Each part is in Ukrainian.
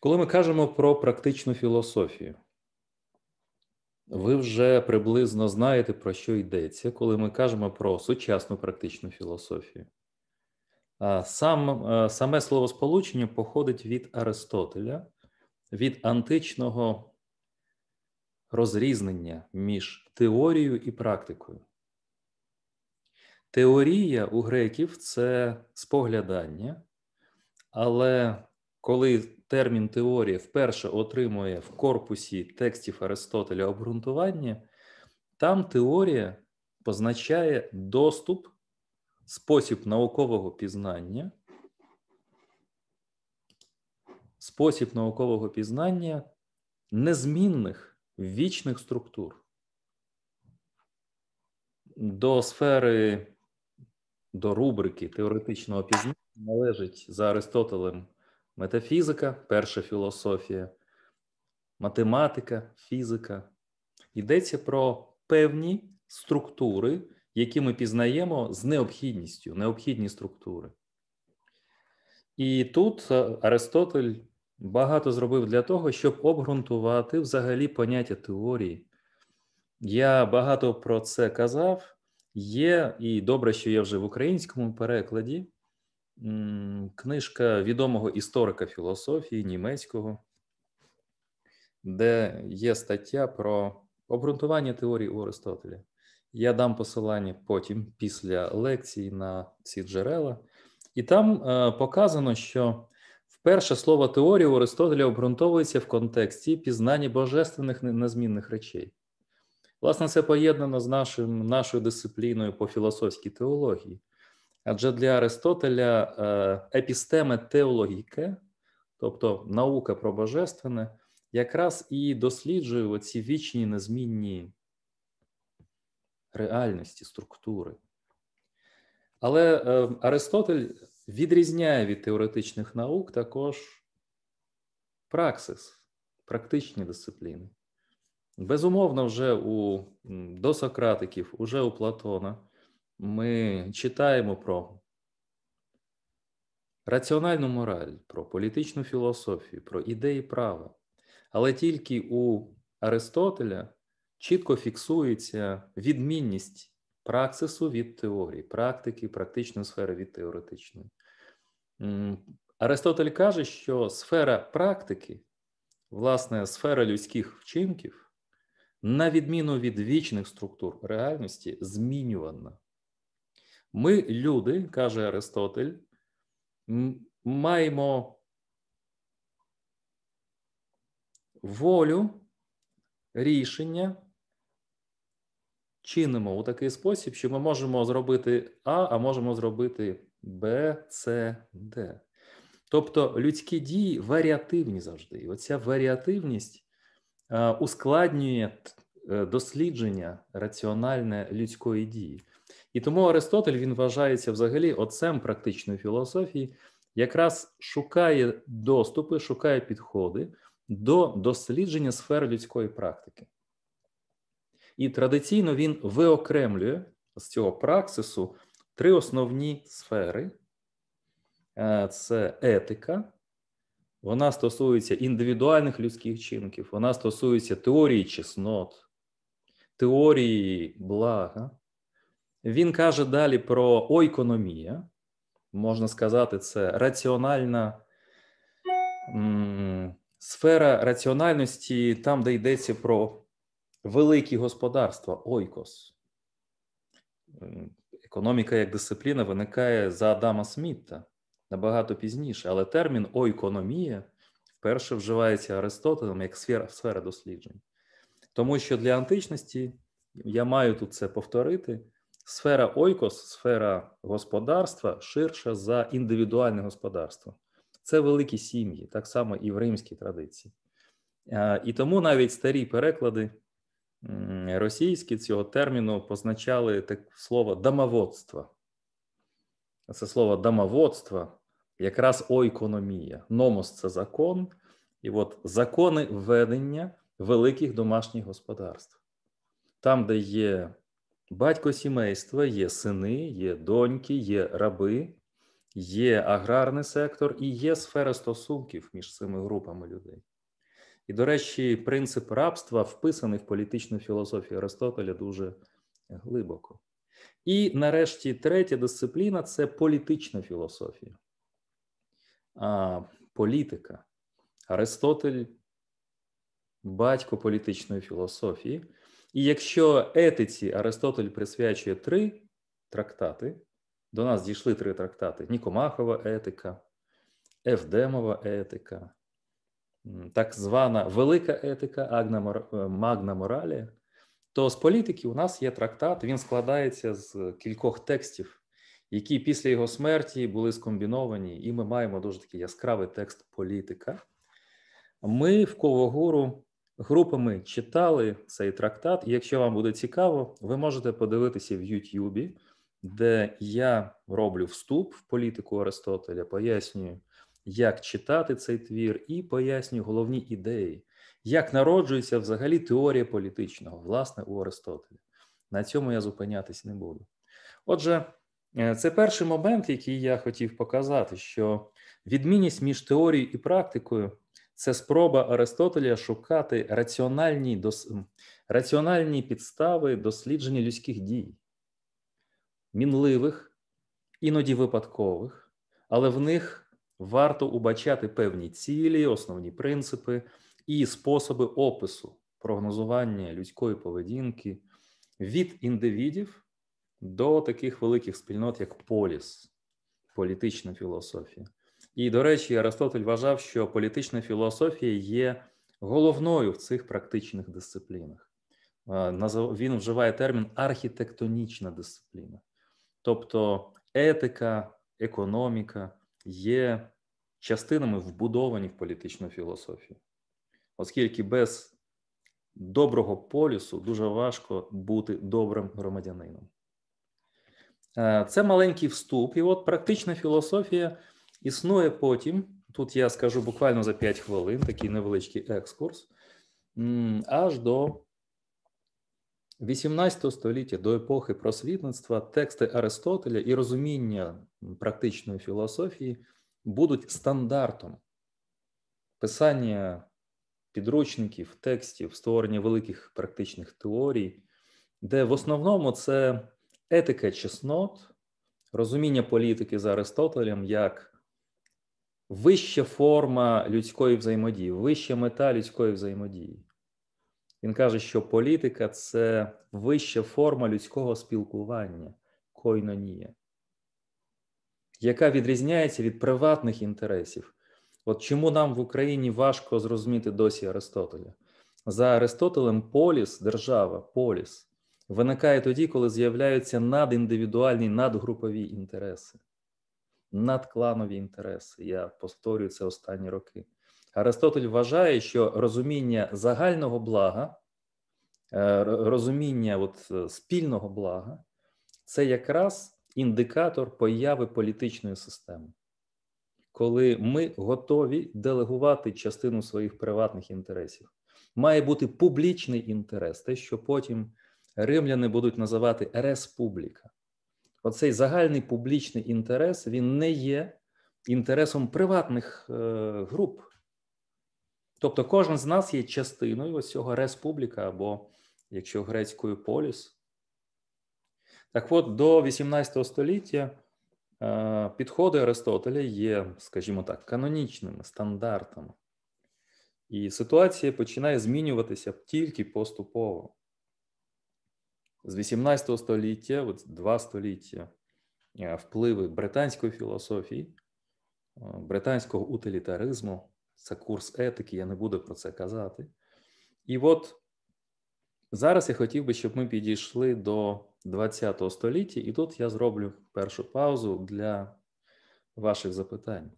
Коли ми кажемо про практичну філософію, ви вже приблизно знаєте, про що йдеться, коли ми кажемо про сучасну практичну філософію. Сам, е, Саме словосполучення походить від Аристотеля, від античного розрізнення між теорією і практикою. Теорія у греків це споглядання, але коли термін теорії вперше отримує в корпусі текстів Аристотеля обґрунтування, там теорія позначає доступ, спосіб наукового пізнання, спосіб наукового пізнання незмінних вічних структур. До сфери, до рубрики теоретичного пізнання належить за Аристотелем метафізика, перша філософія, математика, фізика. Йдеться про певні структури, які ми пізнаємо з необхідністю, необхідні структури. І тут е, Аристотель багато зробив для того, щоб обґрунтувати взагалі поняття теорії. Я багато про це казав. Є, і добре, що я вже в українському перекладі книжка відомого історика філософії німецького, де є стаття про обґрунтування теорії у Аристотеля. Я дам посилання потім після лекції на ці джерела, і там е, показано, що вперше слово теорія у Аристотеля обґрунтовується в контексті пізнання божественних незмінних речей. Власне, це поєднано з нашим, нашою дисципліною по філософській теології, Адже для Аристотеля е, епістеме теологіке, тобто наука про божественне, якраз і досліджує оці вічні незмінні реальності, структури. Але е, Аристотель відрізняє від теоретичних наук також праксис, практичні дисципліни. Безумовно, вже у досократиків, уже у Платона ми читаємо про раціональну мораль, про політичну філософію, про ідеї права, але тільки у Аристотеля чітко фіксується відмінність праксису від теорії, практики, практичної сфери від теоретичної. Аристотель каже, що сфера практики, власне, сфера людських вчинків, на відміну від вічних структур реальності, змінювана. Ми, люди, каже Аристотель, маємо волю, рішення, чинимо у такий спосіб, що ми можемо зробити А, а можемо зробити Б, С, Д. Тобто людські дії варіативні завжди. І оця варіативність е, ускладнює е, дослідження раціональне людської дії. І тому Аристотель він вважається взагалі отцем практичної філософії, якраз шукає доступи, шукає підходи до дослідження сфер людської практики. І традиційно він виокремлює з цього праксису три основні сфери: е, це етика. Вона стосується індивідуальних людських чинків, вона стосується теорії чеснот, теорії блага він каже далі про ойкономія. Можна сказати, це раціональна сфера раціональності, там, де йдеться про великі господарства, ойкос. Економіка як дисципліна виникає за Адама Смітта набагато пізніше, але термін ойкономія вперше вживається Аристотелем як сфера, сфера досліджень. Тому що для античності я маю тут це повторити. Сфера ойкос, сфера господарства ширша за індивідуальне господарство. Це великі сім'ї, так само і в римській традиції. І тому навіть старі переклади російські цього терміну позначали так слово домоводство. Це слово домоводство якраз ойкономія. Номос це закон, і от закони ведення великих домашніх господарств. Там, де є батько сімейства, є сини, є доньки, є раби, є аграрний сектор і є сфера стосунків між цими групами людей. І, до речі, принцип рабства вписаний в політичну філософію Аристотеля дуже глибоко. І нарешті третя дисципліна це політична філософія, а, політика. Аристотель батько політичної філософії. І якщо етиці Аристотель присвячує три трактати, до нас дійшли три трактати: Нікомахова етика, Евдемова етика, так звана велика етика е, Магна Моралія, то з політики у нас є трактат, він складається з кількох текстів, які після його смерті були скомбіновані, і ми маємо дуже такий яскравий текст політика. Ми в Ковогуру Групами читали цей трактат, і якщо вам буде цікаво, ви можете подивитися в Ютьюбі, де я роблю вступ в політику Аристотеля, пояснюю, як читати цей твір, і пояснюю головні ідеї, як народжується взагалі теорія політичного, власне, у Аристотеля. На цьому я зупинятись не буду. Отже, е, це перший момент, який я хотів показати, що відмінність між теорією і практикою це спроба Аристотеля шукати раціональні дос... раціональні підстави дослідження людських дій, мінливих, іноді випадкових, але в них варто убачати певні цілі, основні принципи і способи опису прогнозування людської поведінки від індивідів до таких великих спільнот, як поліс, політична філософія. І, до речі, Аристотель вважав, що політична філософія є головною в цих практичних дисциплінах. Е, він вживає термін архітектонічна дисципліна, тобто етика, економіка є частинами вбудовані в політичну філософію, оскільки без доброго полісу дуже важко бути добрим громадянином. Е, це маленький вступ, і от практична філософія. Існує потім, тут я скажу буквально за 5 хвилин, такий невеличкий екскурс, аж до 18 століття, до епохи просвітництва, тексти Аристотеля і розуміння практичної філософії будуть стандартом писання підручників, текстів, створення великих практичних теорій, де в основному це етика чеснот. Розуміння політики за Аристотелем як вища форма людської взаємодії, вища мета людської взаємодії. Він каже, що політика це вища форма людського спілкування, койнонія, яка відрізняється від приватних інтересів. От чому нам в Україні важко зрозуміти досі Аристотеля? За Аристотелем поліс, держава, поліс виникає тоді, коли з'являються надіндивідуальні, надгрупові інтереси надкланові інтереси. Я повторюю це останні роки. Аристотель вважає, що розуміння загального блага, е, розуміння от е, спільного блага це якраз індикатор появи політичної системи, коли ми готові делегувати частину своїх приватних інтересів. Має бути публічний інтерес, те, що потім римляни будуть називати республіка оцей загальний публічний інтерес він не є інтересом приватних е, груп. Тобто, кожен з нас є частиною ось цього республіка або якщо грецькою поліс. Так от до 18 століття е, підходи Аристотеля є, скажімо так, канонічними стандартами. І ситуація починає змінюватися тільки поступово з 18 століття, от два століття, е, впливи британської філософії, е, британського утилітаризму, це курс етики, я не буду про це казати. І от зараз я хотів би, щоб ми підійшли до 20 століття, і тут я зроблю першу паузу для ваших запитань.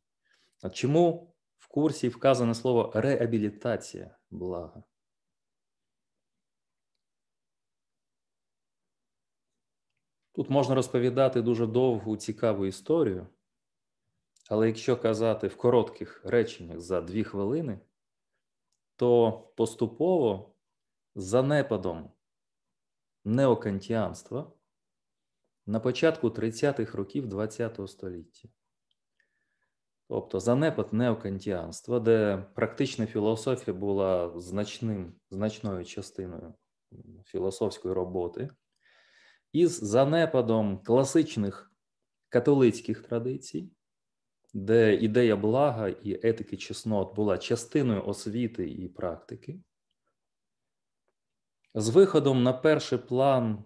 А чому в курсі вказане слово реабілітація блага? Тут можна розповідати дуже довгу цікаву історію, але якщо казати в коротких реченнях за дві хвилини, то поступово занепадом неокантіанства на початку 30-х років ХХ століття. Тобто занепад неокантіанства, де практична філософія була значним, значною частиною філософської роботи із занепадом класичних католицьких традицій, де ідея блага і етики чеснот була частиною освіти і практики, з виходом на перший план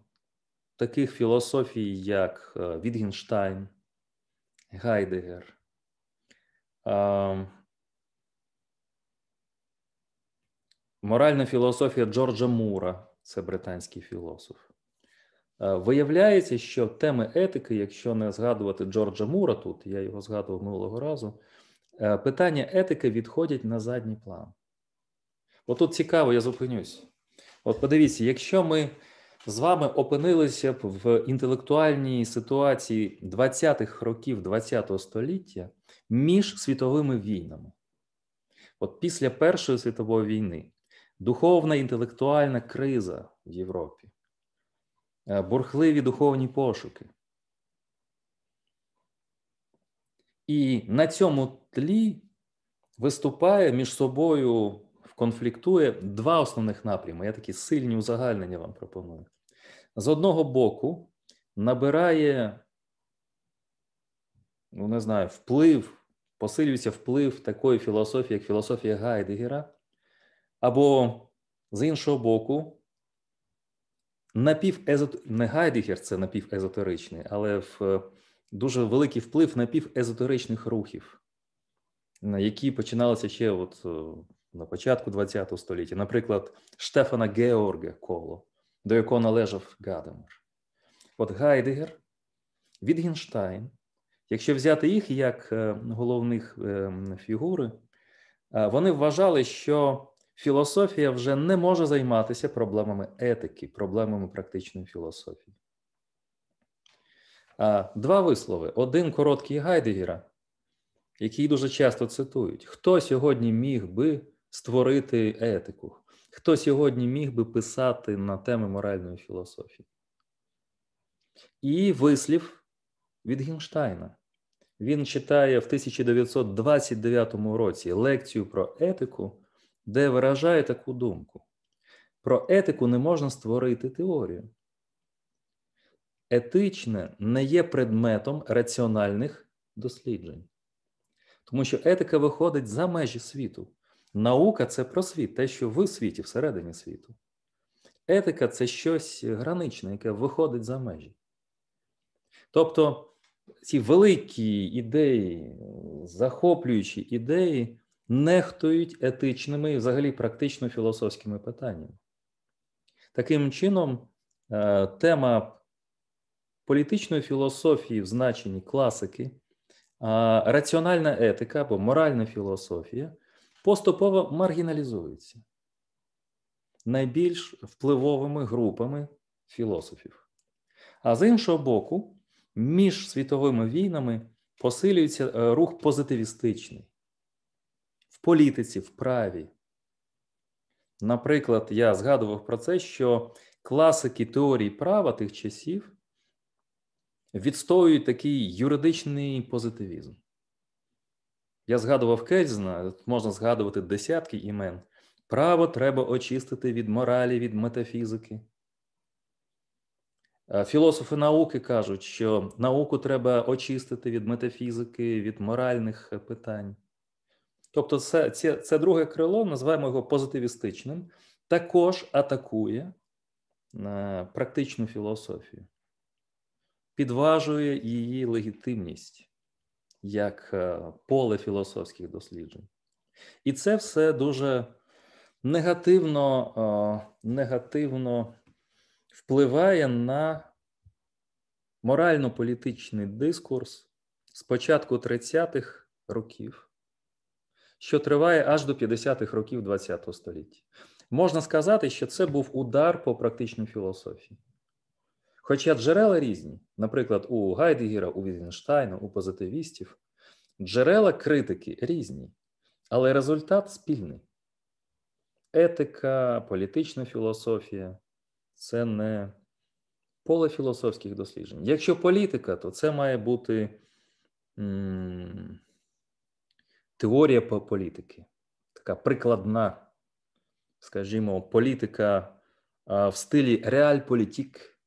таких філософій, як е, Вітгенштайн, Гайдегер, моральна філософія Джорджа Мура, це британський філософ. Е, виявляється, що теми етики, якщо не згадувати Джорджа Мура, тут я його згадував минулого разу, е, питання етики відходять на задній план. От тут цікаво, я зупинюсь. От подивіться, якщо ми з вами опинилися б в інтелектуальній ситуації 20-х років 20-го століття між світовими війнами, от після Першої світової війни, духовна інтелектуальна криза в Європі. Е, бурхливі духовні пошуки. І на цьому тлі виступає між собою конфліктує два основних напрями. Я такі сильні узагальнення вам пропоную. З одного боку, набирає, ну не знаю, вплив, посилюється вплив такої філософії, як філософія Гайдегера, або з іншого боку, напівезот... не Гайдегер це напівезотеричний, але в е, дуже великий вплив напівезотеричних рухів, які починалися ще от е, на початку ХХ століття, наприклад, Штефана Георга коло, до якого належав Гадемер. От Гайдегер, Вітгенштайн, якщо взяти їх як е, головних фігури, вони вважали, що Філософія вже не може займатися проблемами етики, проблемами практичної філософії. Два вислови: один короткий Гайдегера, який дуже часто цитують: хто сьогодні міг би створити етику, хто сьогодні міг би писати на теми моральної філософії. І вислів від Гінштайна. Він читає в 1929 році лекцію про етику де виражає таку думку. Про етику не можна створити теорію. Етичне не є предметом раціональних досліджень. Тому що етика виходить за межі світу. Наука це про світ, те, що в світі, всередині світу. Етика це щось граничне, яке виходить за межі. Тобто ці великі ідеї, захоплюючі ідеї, нехтують етичними і взагалі практично філософськими питаннями. Таким чином, е, тема політичної філософії в значенні класики, е, раціональна етика або моральна філософія поступово маргіналізується найбільш впливовими групами філософів. А з іншого боку, між світовими війнами посилюється е, рух позитивістичний, політиці, в праві. Наприклад, я згадував про це, що класики теорії права тих часів відстоюють такий юридичний позитивізм. Я згадував Кельзна, можна згадувати десятки імен. Право треба очистити від моралі, від метафізики. Е, філософи науки кажуть, що науку треба очистити від метафізики, від моральних е, питань. Тобто, це, це, це друге крило, називаємо його позитивістичним, також атакує е, практичну філософію, підважує її легітимність як е, поле філософських досліджень. І це все дуже негативно, е, негативно впливає на морально-політичний дискурс з початку 30-х років що триває аж до 50-х років ХХ століття. Можна сказати, що це був удар по практичній філософії. Хоча джерела різні, наприклад, у Гайдегіра, у Візенштайна, у позитивістів, джерела критики різні, але результат спільний. Етика, політична філософія це не поле філософських досліджень. Якщо політика, то це має бути теорія політики, така прикладна, скажімо, політика в стилі реальполітік,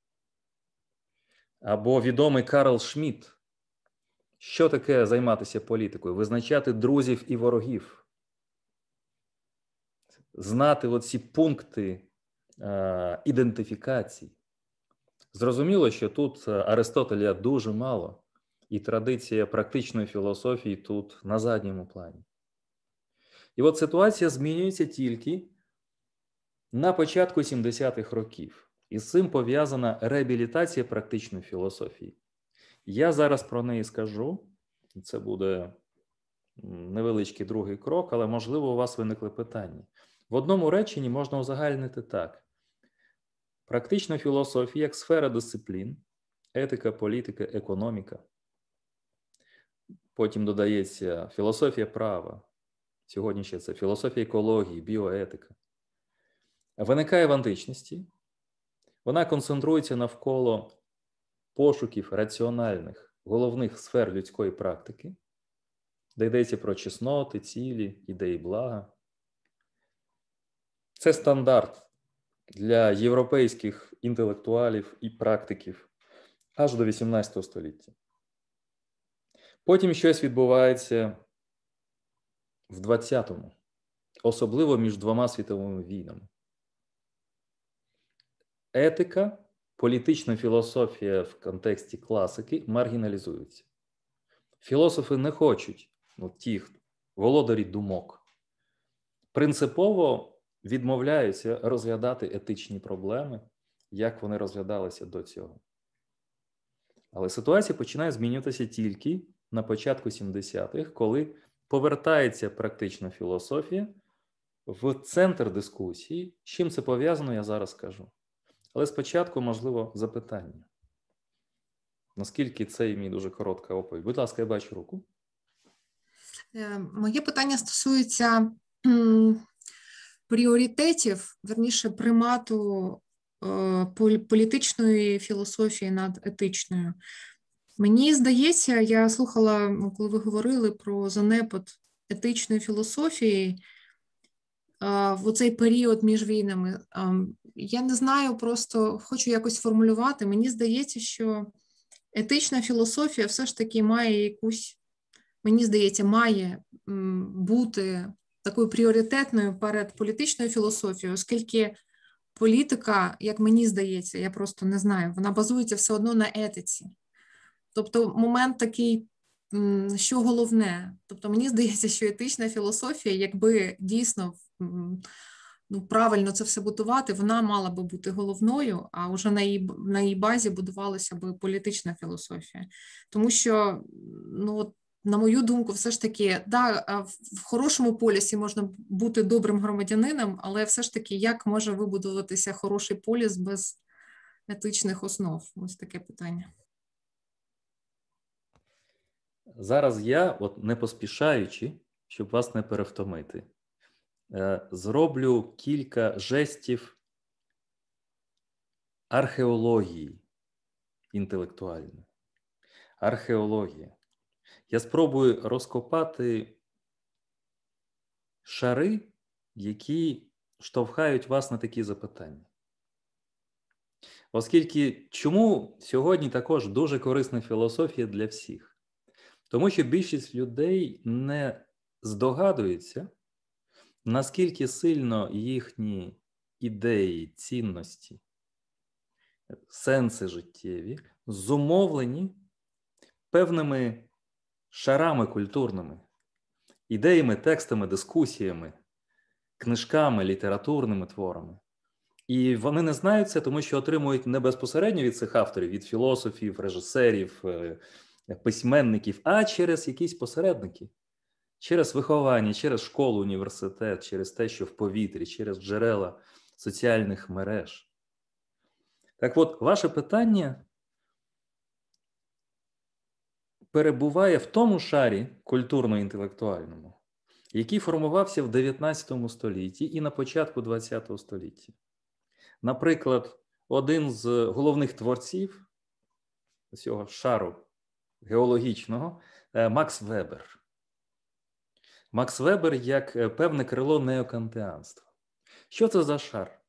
або відомий Карл Шмідт. Що таке займатися політикою? Визначати друзів і ворогів, знати оці пункти е, ідентифікації. Зрозуміло, що тут Аристотеля дуже мало і традиція практичної філософії тут на задньому плані. І от ситуація змінюється тільки на початку 70-х років, і з цим пов'язана реабілітація практичної філософії. Я зараз про неї скажу, це буде невеличкий другий крок, але можливо у вас виникли питання. В одному реченні можна узагальнити так: практична філософія як сфера дисциплін, етика, політика, економіка Потім додається філософія права. Сьогодні ще це філософія екології, біоетика. Виникає в античності, вона концентрується навколо пошуків раціональних, головних сфер людської практики, де йдеться про чесноти, цілі, ідеї блага. Це стандарт для європейських інтелектуалів і практиків аж до 18 століття. Потім щось відбувається в 20-му, особливо між двома світовими війнами. Етика, політична філософія в контексті класики маргіналізуються. Філософи не хочуть, ну, ті, володарі думок, принципово відмовляються розглядати етичні проблеми, як вони розглядалися до цього. Але ситуація починає змінюватися тільки на початку 70-х, коли повертається практична філософія в центр дискусії. З чим це пов'язано, я зараз скажу. Але спочатку, можливо, запитання. Наскільки це мій дуже коротка оповідь? Будь ласка, я бачу руку. Е, моє питання стосується пріоритетів, верніше, примату е, політичної філософії над етичною. Мені здається, я слухала, коли ви говорили про занепад етичної філософії в цей період між війнами. Я не знаю, просто хочу якось формулювати. Мені здається, що етична філософія все ж таки має якусь, мені здається, має бути такою пріоритетною перед політичною філософією, оскільки політика, як мені здається, я просто не знаю, вона базується все одно на етиці. Тобто, момент такий, що головне, тобто, мені здається, що етична філософія, якби дійсно ну, правильно це все будувати, вона мала би бути головною, а вже на її на її базі будувалася би політична філософія, тому що ну от. На мою думку, все ж таки, да, в хорошому полісі можна бути добрим громадянином, але все ж таки, як може вибудуватися хороший поліс без етичних основ? Ось таке питання. Зараз я, от не поспішаючи, щоб вас не перевтомити, е, зроблю кілька жестів археології інтелектуальної. Археологія. Я спробую розкопати шари, які штовхають вас на такі запитання. Оскільки чому сьогодні також дуже корисна філософія для всіх. Тому що більшість людей не здогадується, наскільки сильно їхні ідеї, цінності, сенси життєві зумовлені певними шарами культурними, ідеями, текстами, дискусіями, книжками, літературними творами. І вони не знаються, тому що отримують не безпосередньо від цих авторів, від філософів, режисерів, е, письменників, а через якісь посередники, через виховання, через школу, університет, через те, що в повітрі, через джерела соціальних мереж. Так от, ваше питання перебуває в тому шарі культурно-інтелектуальному, який формувався в 19 столітті і на початку 20 століття. Наприклад, один з головних творців цього шару геологічного е, Макс Вебер. Макс Вебер як е, певне крило неокантеанства. Що це за шар?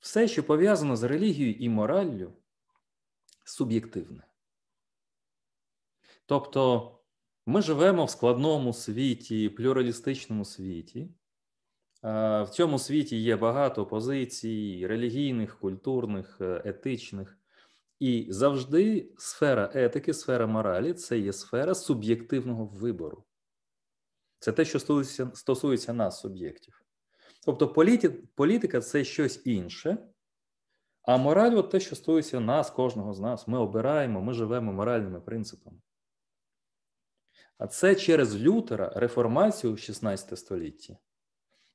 Все, що пов'язано з релігією і мораллю, суб'єктивне. Тобто ми живемо в складному світі, плюралістичному світі. В цьому світі є багато позицій релігійних, культурних, е, етичних. І завжди сфера етики, сфера моралі це є сфера суб'єктивного вибору. Це те, що стосується, стосується нас, суб'єктів. Тобто політі, політика це щось інше, а мораль от те, що стосується нас, кожного з нас. Ми обираємо, ми живемо моральними принципами. А це через Лютера реформацію в 16 столітті,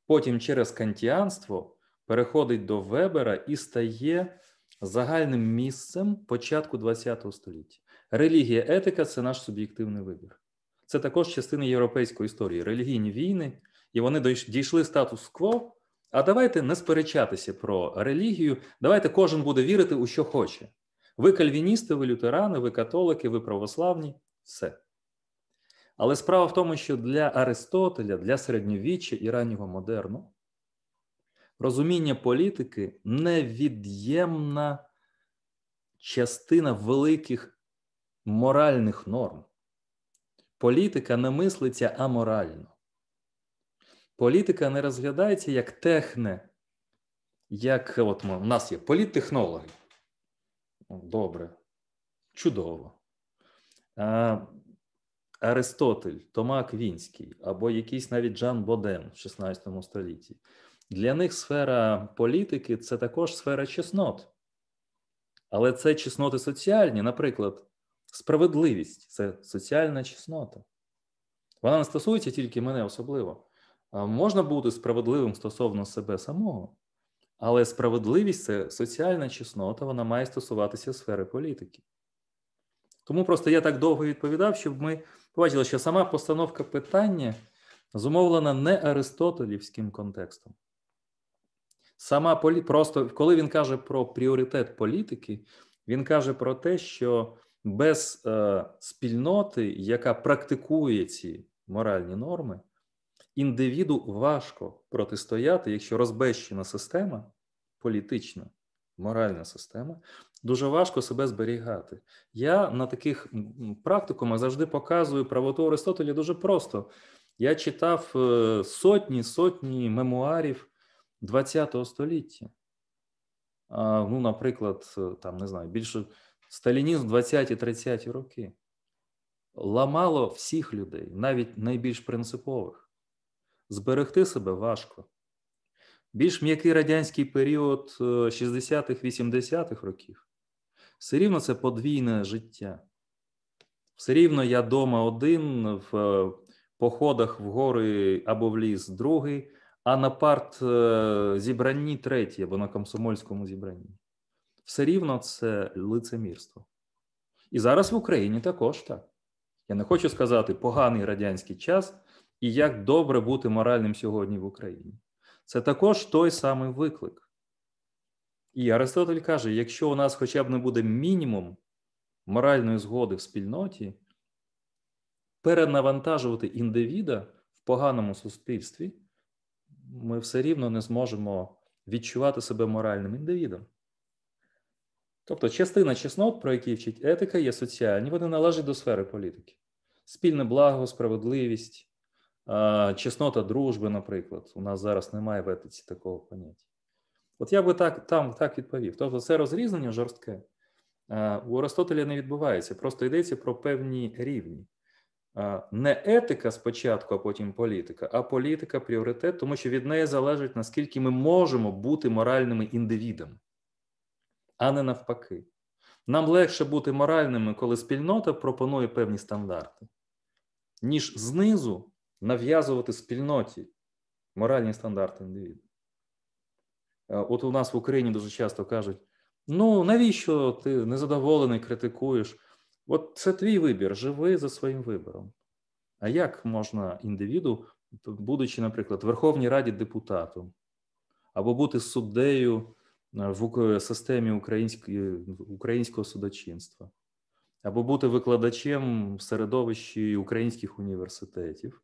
потім через кантіанство переходить до Вебера і стає загальним місцем початку ХХ століття. Релігія, етика це наш суб'єктивний вибір. Це також частина європейської історії, релігійні війни, і вони дійшли статус-кво. А давайте не сперечатися про релігію. Давайте кожен буде вірити у що хоче. Ви кальвіністи, ви лютерани, ви католики, ви православні все. Але справа в тому, що для Аристотеля, для середньовіччя і раннього модерну Розуміння політики невід'ємна частина великих моральних норм. Політика не мислиться аморально. Політика не розглядається як техне, як от у нас є політтехнологи. Ну, добре, чудово. А, Аристотель, Тома Квінський або якийсь навіть Жан Боден в 16 столітті. Для них сфера політики це також сфера чеснот. Але це чесноти соціальні, наприклад, справедливість це соціальна чеснота. Вона не стосується тільки мене особливо. Можна бути справедливим стосовно себе самого, але справедливість це соціальна чеснота, вона має стосуватися сфери політики. Тому просто я так довго відповідав, щоб ми побачили, що сама постановка питання зумовлена не аристотелівським контекстом. Сама полі... просто коли він каже про пріоритет політики, він каже про те, що без е, спільноти, яка практикує ці моральні норми, індивіду важко протистояти, якщо розбещена система, політична, моральна система, дуже важко себе зберігати. Я на таких практикумах завжди показую правоту Аристотеля дуже просто. Я читав е, сотні сотні мемуарів. ХХ століття. Ну, наприклад, там не знаю, більше сталінізм 20-30 роки ламало всіх людей, навіть найбільш принципових. Зберегти себе важко. Більш м'який радянський період 60-х, е, 80-х років все рівно це подвійне життя. Все рівно я дома один в е, походах в гори або в ліс другий а на парт е, зібранні третє, або на комсомольському зібранні. Все рівно це лицемірство. І зараз в Україні також так. Я не хочу сказати поганий радянський час і як добре бути моральним сьогодні в Україні. Це також той самий виклик. І Аристотель каже: якщо у нас хоча б не буде мінімум моральної згоди в спільноті, перенавантажувати індивіда в поганому суспільстві ми все рівно не зможемо відчувати себе моральним індивідом. Тобто, частина чеснот, про які вчить етика, є соціальні, вони належать до сфери політики. Спільне благо, справедливість, чеснота дружби, наприклад, у нас зараз немає в етиці такого поняття. От я би так там так відповів. Тобто, це розрізнення жорстке у Аристотеля не відбувається, просто йдеться про певні рівні не етика спочатку, а потім політика, а політика пріоритет, тому що від неї залежить, наскільки ми можемо бути моральними індивідами, а не навпаки. Нам легше бути моральними, коли спільнота пропонує певні стандарти, ніж знизу нав'язувати спільноті моральні стандарти індивіду. От у нас в Україні дуже часто кажуть: ну навіщо ти незадоволений критикуєш? От це твій вибір, живи за своїм вибором. А як можна індивіду, будучи, наприклад, в Верховній Раді депутатом, або бути суддею е, в системі е, українського судочинства, або бути викладачем в середовищі українських університетів,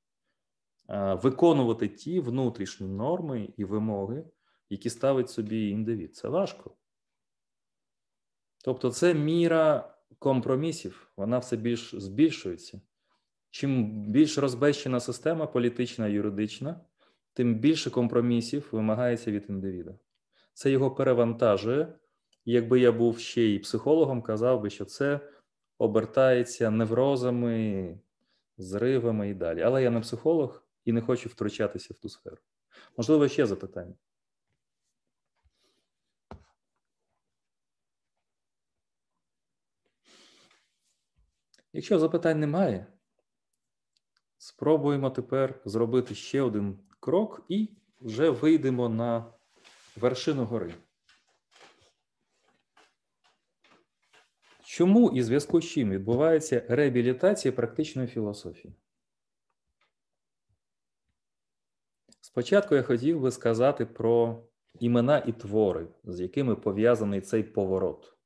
е, виконувати ті внутрішні норми і вимоги, які ставить собі індивід. Це важко. Тобто, це міра компромісів, вона все більш збільшується. Чим більш розбещена система політична і юридична, тим більше компромісів вимагається від індивіда. Це його перевантажує. Якби я був ще й психологом, казав би, що це обертається неврозами, зривами і далі. Але я не психолог і не хочу втручатися в ту сферу. Можливо, ще запитання. Якщо запитань немає, спробуємо тепер зробити ще один крок і вже вийдемо на вершину гори. Чому і зв'язку з чим відбувається реабілітація практичної філософії? Спочатку я хотів би сказати про імена і твори, з якими пов'язаний цей поворот.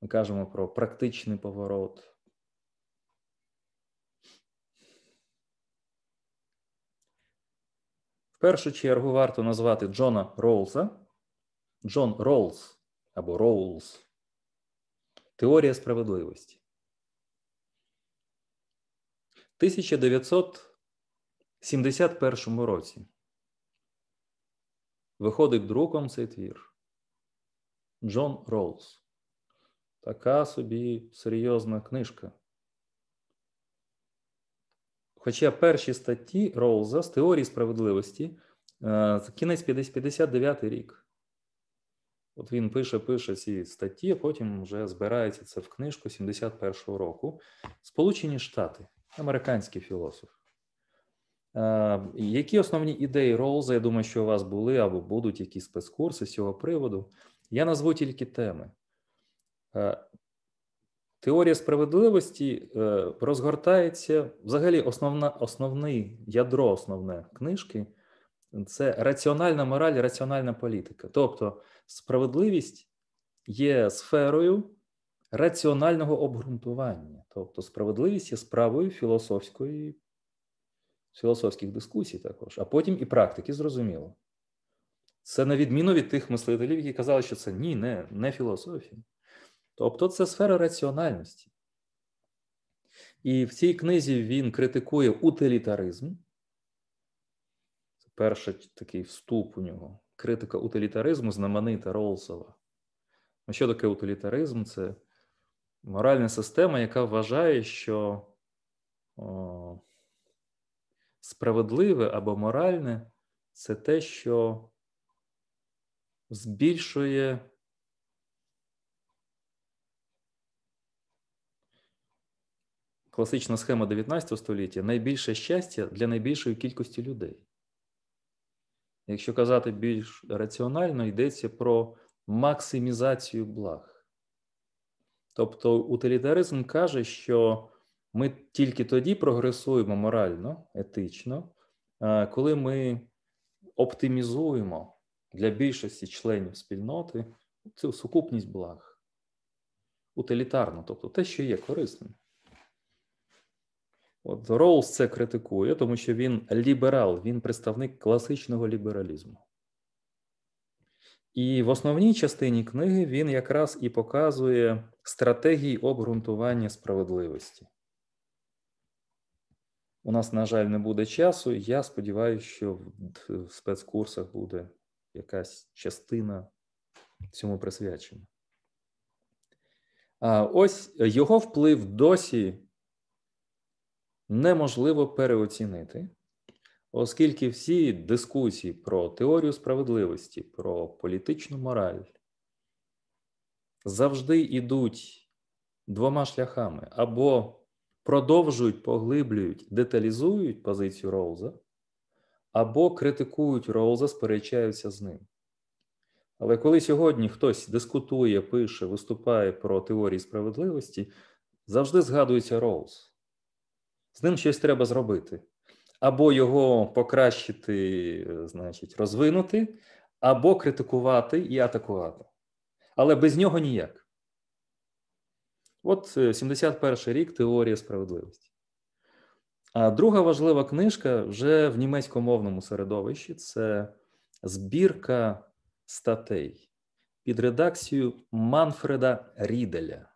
Ми кажемо про практичний поворот. В першу чергу варто назвати Джона Роулса. Джон Роулс або Роулс. Теорія справедливості. 1971 році. Виходить друком цей твір. Джон Роулс така собі серйозна книжка. Хоча перші статті Роуза з теорії справедливості е, кінець 59 рік. От він пише, пише ці статті, а потім вже збирається це в книжку 71-го року. Сполучені Штати, американський філософ. Е, які основні ідеї Роуза, я думаю, що у вас були або будуть якісь спецкурси з цього приводу? Я назву тільки теми. Е, теорія справедливості е, розгортається взагалі основна, основний ядро, основне книжки це раціональна мораль, раціональна політика. Тобто справедливість є сферою раціонального обґрунтування. Тобто, справедливість є справою філософської, філософських дискусій також, а потім і практики, зрозуміло. Це на відміну від тих мислителів, які казали, що це ні, не, не філософія. Тобто це сфера раціональності. І в цій книзі він критикує утилітаризм. Це перший такий вступ у нього. Критика утилітаризму знаменита Ролсова. Ну, що таке утилітаризм? Це моральна система, яка вважає, що о, справедливе або моральне це те, що збільшує класична схема 19 століття найбільше щастя для найбільшої кількості людей. Якщо казати більш раціонально, йдеться про максимізацію благ. Тобто утилітаризм каже, що ми тільки тоді прогресуємо морально, етично, е, коли ми оптимізуємо для більшості членів спільноти цю сукупність благ. Утилітарно, тобто те, що є корисним. От Роуз це критикує, тому що він ліберал, він представник класичного лібералізму. І в основній частині книги він якраз і показує стратегії обґрунтування справедливості. У нас, на жаль, не буде часу, я сподіваюся, що в спецкурсах буде якась частина цьому присвячена. А ось його вплив досі неможливо переоцінити, оскільки всі дискусії про теорію справедливості, про політичну мораль завжди йдуть двома шляхами або продовжують, поглиблюють, деталізують позицію Роуза, або критикують Роуза, сперечаються з ним. Але коли сьогодні хтось дискутує, пише, виступає про теорії справедливості, завжди згадується Роуз з ним щось треба зробити. Або його покращити, е, значить, розвинути, або критикувати і атакувати. Але без нього ніяк. От 71 е, рік теорія справедливості. А друга важлива книжка вже в німецькомовному середовищі це збірка статей під редакцією Манфреда Ріделя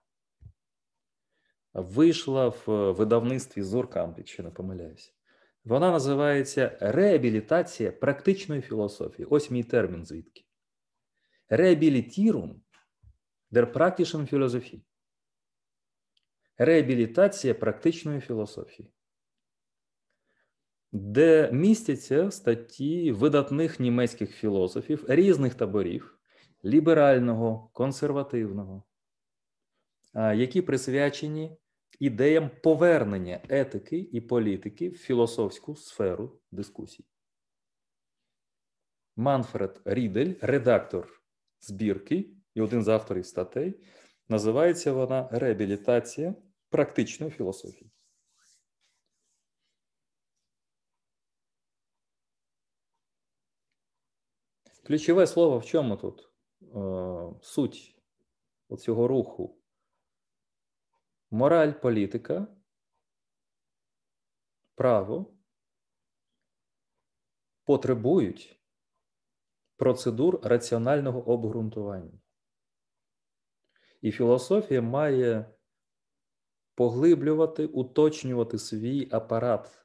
вийшла в е, видавництві Зорка Ампіч, не помиляюся. Вона називається реабілітація практичної філософії. Ось мій термін звідки. Реабілітірум der praktischen філософії. Реабілітація практичної філософії, де містяться статті видатних німецьких філософів різних таборів ліберального, консервативного, які присвячені ідеям повернення етики і політики в філософську сферу дискусій. Манфред Рідель, редактор збірки і один з авторів статей, називається вона реабілітація практичної філософії. Ключове слово в чому тут е, суть цього руху мораль політика, право потребують процедур раціонального обґрунтування. І філософія має поглиблювати, уточнювати свій апарат,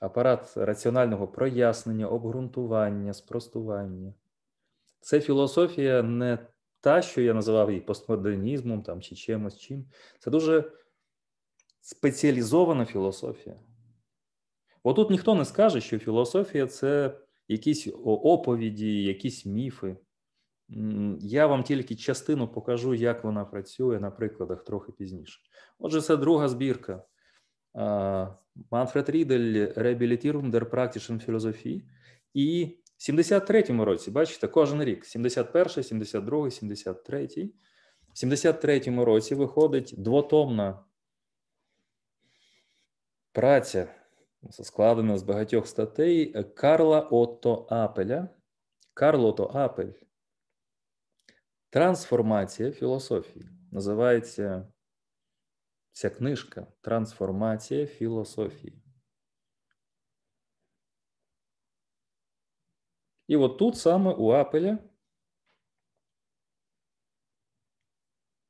апарат раціонального прояснення, обґрунтування, спростування. Це філософія не та, що я називав її постмодернізмом там, чи чимось чим, це дуже спеціалізована філософія. Отут ніхто не скаже, що філософія це якісь оповіді, якісь міфи. Я вам тільки частину покажу, як вона працює на прикладах трохи пізніше. Отже, це друга збірка. Манфред Рідель Реабілітірум der praktischen Philosophie» і 73-му році, бачите, кожен рік: 71, 72, 73. й В 73-му році виходить двотомна праця, складена з багатьох статей Карла Отто Апеля. Карл Отто Апель. Трансформація філософії. Називається ця книжка Трансформація філософії. І от тут саме у апеля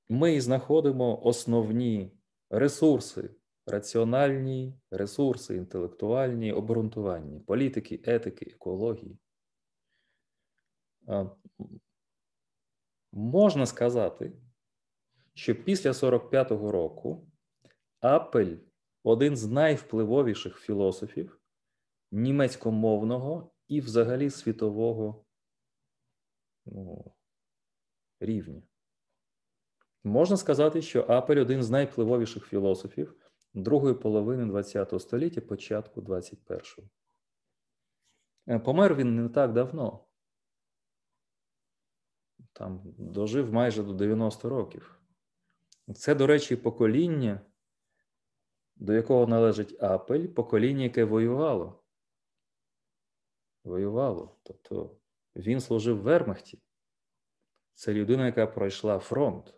ми знаходимо основні ресурси, раціональні ресурси, інтелектуальні, обґрунтувальні, політики, етики, екології. Можна сказати, що після 45-го року Апель один з найвпливовіших філософів німецькомовного і взагалі світового ну, рівня. Можна сказати, що Апель один з найвпливовіших філософів другої половини ХХ століття, початку 21-го. Е, помер він не так давно. Там дожив майже до 90 років. Це, до речі, покоління, до якого належить Апель, покоління, яке воювало воювало. Тобто він служив в Вермахті. Це людина, яка пройшла фронт.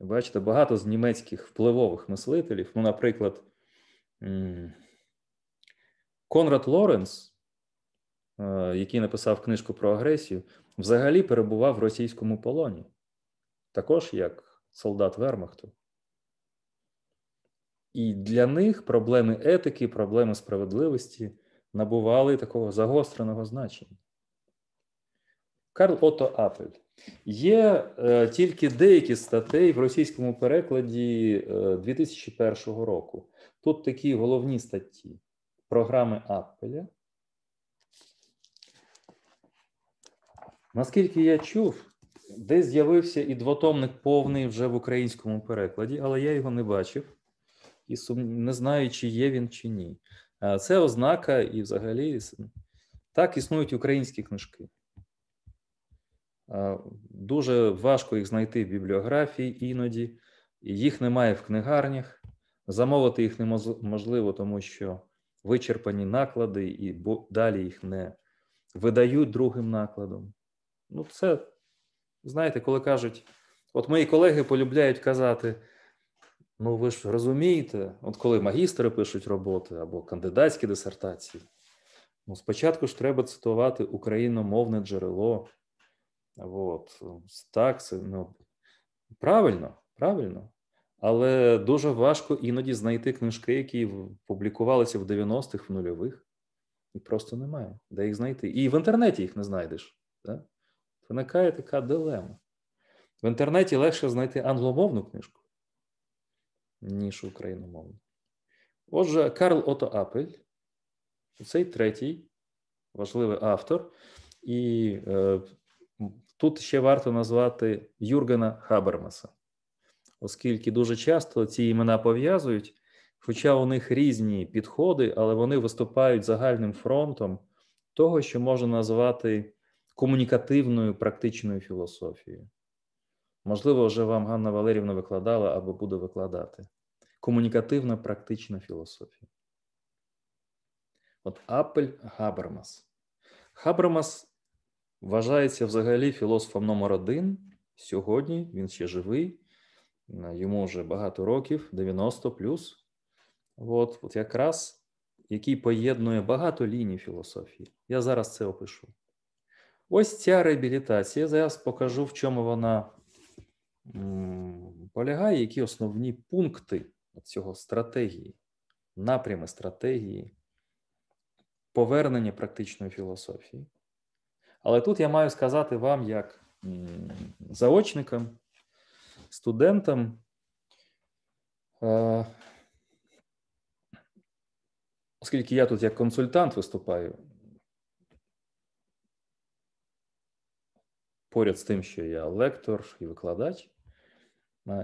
Бачите, багато з німецьких впливових мислителів, ну, наприклад, Конрад Лоренс, е, який написав книжку про агресію, взагалі перебував в російському полоні, також як солдат Вермахту. І для них проблеми етики, проблеми справедливості набували такого загостреного значення. Карл Ото Апель. Є е, тільки деякі статей в російському перекладі е, 2001 року. Тут такі головні статті програми Апеля. Наскільки я чув, десь з'явився і двотомник повний вже в українському перекладі, але я його не бачив і сум... не знаю, чи є він, чи ні. Це ознака і взагалі так існують українські книжки. Дуже важко їх знайти в бібліографії іноді, їх немає в книгарнях. Замовити їх неможливо, тому що вичерпані наклади, і далі їх не видають другим накладом. Ну, це, знаєте, коли кажуть, от мої колеги полюбляють казати. Ну, ви ж розумієте, от коли магістри пишуть роботи або кандидатські дисертації, ну спочатку ж треба цитувати україномовне джерело. От. Так, це ну, правильно, правильно. Але дуже важко іноді знайти книжки, які публікувалися в 90-х, в нульових, і просто немає, де їх знайти. І в інтернеті їх не знайдеш. Так? Виникає така дилема. В інтернеті легше знайти англомовну книжку ніж україномовні. Отже, Карл Ото Апель, цей третій важливий автор, і е, тут ще варто назвати Юргена Хабермаса, оскільки дуже часто ці імена пов'язують, хоча у них різні підходи, але вони виступають загальним фронтом того, що можна назвати комунікативною практичною філософією. Можливо, вже вам Ганна Валерівна викладала або буде викладати. Комунікативна практична філософія. От Апель Габермас. Хабермас вважається взагалі філософом номер один. Сьогодні він ще живий, йому вже багато років, 90 плюс. От, от якраз який поєднує багато ліній філософії. Я зараз це опишу. Ось ця реабілітація. Зараз покажу, в чому вона полягає, які основні пункти цього стратегії, напрями стратегії, повернення практичної філософії. Але тут я маю сказати вам, як заочникам, студентам, е, оскільки я тут як консультант виступаю, поряд з тим, що я лектор і викладач,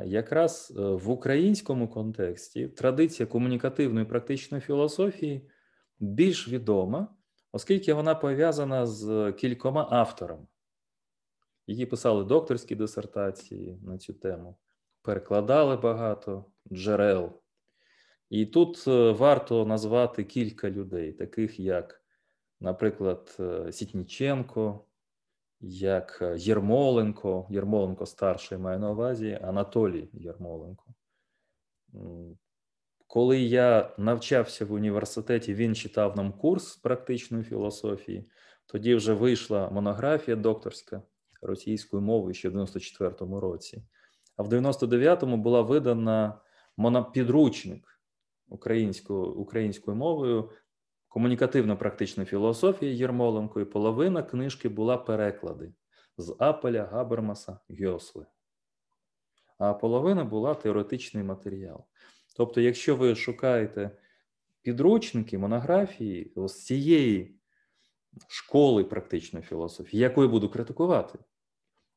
якраз е, в українському контексті традиція комунікативної практичної філософії більш відома, оскільки вона пов'язана з кількома авторами, які писали докторські дисертації на цю тему, перекладали багато джерел. І тут е, варто назвати кілька людей, таких як, наприклад, е, Сітніченко, як е, Єрмоленко, Єрмоленко старший маю на увазі, Анатолій Єрмоленко. Коли я навчався в університеті, він читав нам курс практичної філософії. Тоді вже вийшла монографія докторська російською мовою ще в 94-му році. А в 99-му була видана монопідручник українською, українською мовою Комунікативно-практична філософія Єрмоленко і половина книжки була переклади з Апеля, Габермаса, Гьосли. А половина була теоретичний матеріал. Тобто, якщо ви шукаєте підручники, монографії з цієї школи практичної філософії, яку я буду критикувати,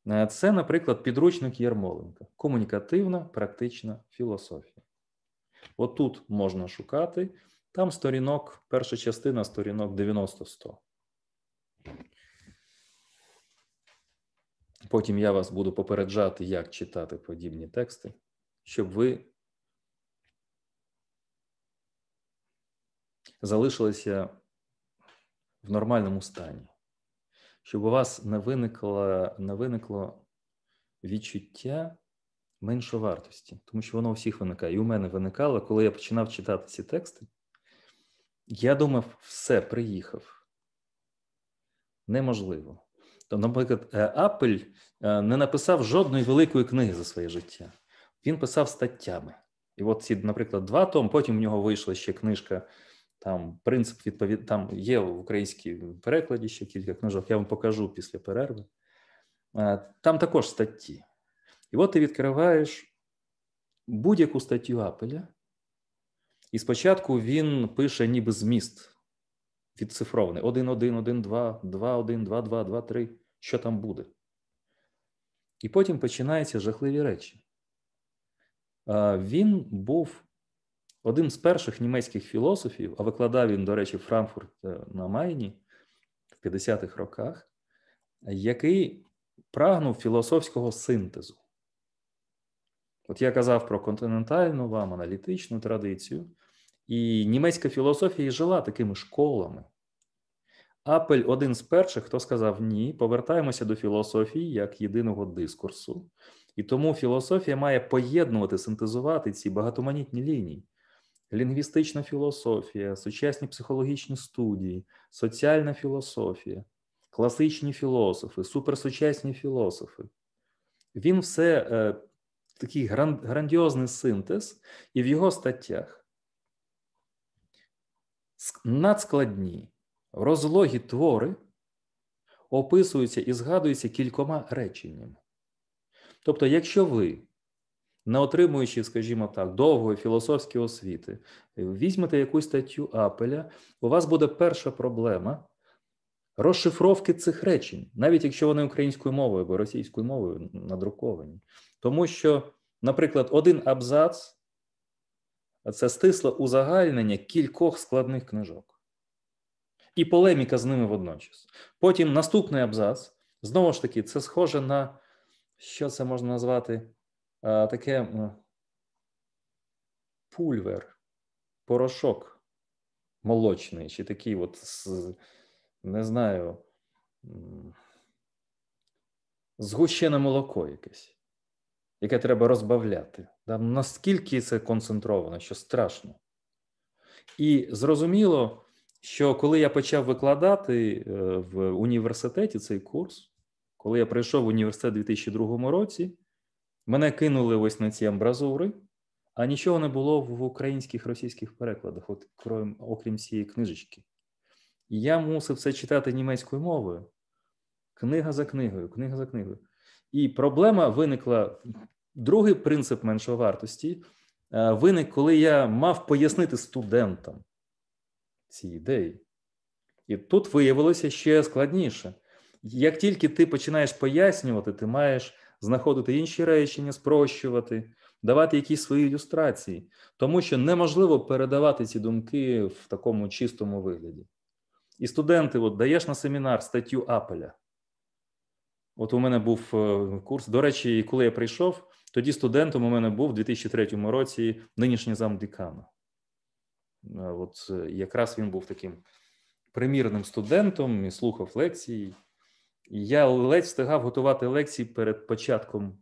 е, це, наприклад, підручник Єрмоленка. Комунікативна практична філософія. Отут можна шукати. Там сторінок, перша частина сторінок 90-100. Потім я вас буду попереджати, як читати подібні тексти, щоб ви залишилися в нормальному стані, щоб у вас не виникло не виникло відчуття меншовартості, тому що воно у всіх виникає. І у мене виникало, коли я починав читати ці тексти. Я думав, все, приїхав. Неможливо. То, наприклад, Апель е, не написав жодної великої книги за своє життя. Він писав статтями. І от ці, наприклад, два том, потім в нього вийшла ще книжка. Там принцип відповід... там є в українській перекладі ще кілька книжок, я вам покажу після перерви. Е, там також статті. І от ти відкриваєш будь-яку статтю Апеля, і спочатку він пише ніби зміст відцифрований: 1, 1, 1, 2, 2, 1, 2, 2, 2, 3. Що там буде? І потім починаються жахливі речі. Він був одним з перших німецьких філософів, а викладав він, до речі, Франкфурт е, на Майні в 50-х роках, який прагнув філософського синтезу. От я казав про континентальну вам аналітичну традицію, і німецька філософія жила такими школами. Апель один з перших, хто сказав ні, повертаємося до філософії як єдиного дискурсу. І тому філософія має поєднувати, синтезувати ці багатоманітні лінії: лінгвістична філософія, сучасні психологічні студії, соціальна філософія, класичні філософи, суперсучасні філософи. Він все е, такий гранд, грандіозний синтез, і в його статтях надскладні розлогі твори описуються і згадуються кількома реченнями. Тобто, якщо ви, не отримуючи, скажімо так, довгої філософської освіти, візьмете якусь статтю Апеля, у вас буде перша проблема розшифровки цих речень, навіть якщо вони українською мовою або російською мовою надруковані. Тому що, наприклад, один абзац це стисле узагальнення кількох складних книжок. І полеміка з ними водночас. Потім наступний абзац. Знову ж таки, це схоже на що це можна назвати е, таке пульвер, порошок молочний, чи такий, от, не знаю, згущене молоко якесь яке треба розбавляти. Да? Наскільки це концентровано, що страшно. І зрозуміло, що коли я почав викладати е, в університеті цей курс, коли я прийшов в університет у 2002 році, мене кинули ось на ці амбразури, а нічого не було в українських російських перекладах, от крім, окрім цієї книжечки. я мусив це читати німецькою мовою. Книга за книгою, книга за книгою. І проблема виникла другий принцип вартості, е, виник, коли я мав пояснити студентам ці ідеї. І тут виявилося ще складніше. Як тільки ти починаєш пояснювати, ти маєш знаходити інші речення, спрощувати, давати якісь свої ілюстрації, тому що неможливо передавати ці думки в такому чистому вигляді. І студенти, от даєш на семінар статтю Апеля. От у мене був е, курс. До речі, коли я прийшов, тоді студентом у мене був у 2003 році нинішній замдекана. Е, от е, якраз він був таким примірним студентом і слухав лекції. І я ледь встигав готувати лекції перед початком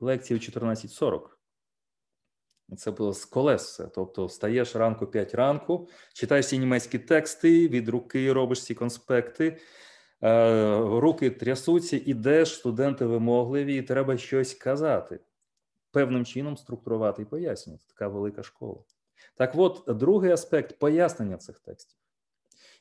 лекції в 14.40. Це було з колес все. Тобто, встаєш ранку 5 ранку, читаєш всі німецькі тексти, від руки робиш всі конспекти. Е, руки трясуться, ідеш, студенти вимогливі, і треба щось казати. Певним чином структурувати і пояснювати. Така велика школа. Так от, другий аспект пояснення цих текстів.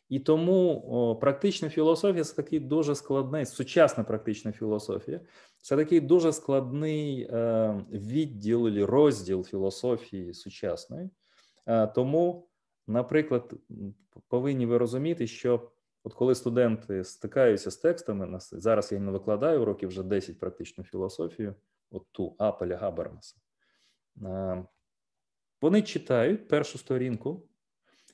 І тому о, практична філософія це такий дуже складний, сучасна практична філософія це такий дуже складний е, відділ і розділ філософії сучасної. Е, тому, наприклад, повинні ви розуміти, що От коли студенти стикаються з текстами, зараз я їм не викладаю років вже 10 практичну філософію, от ту Апеля Габермаса, вони читають першу сторінку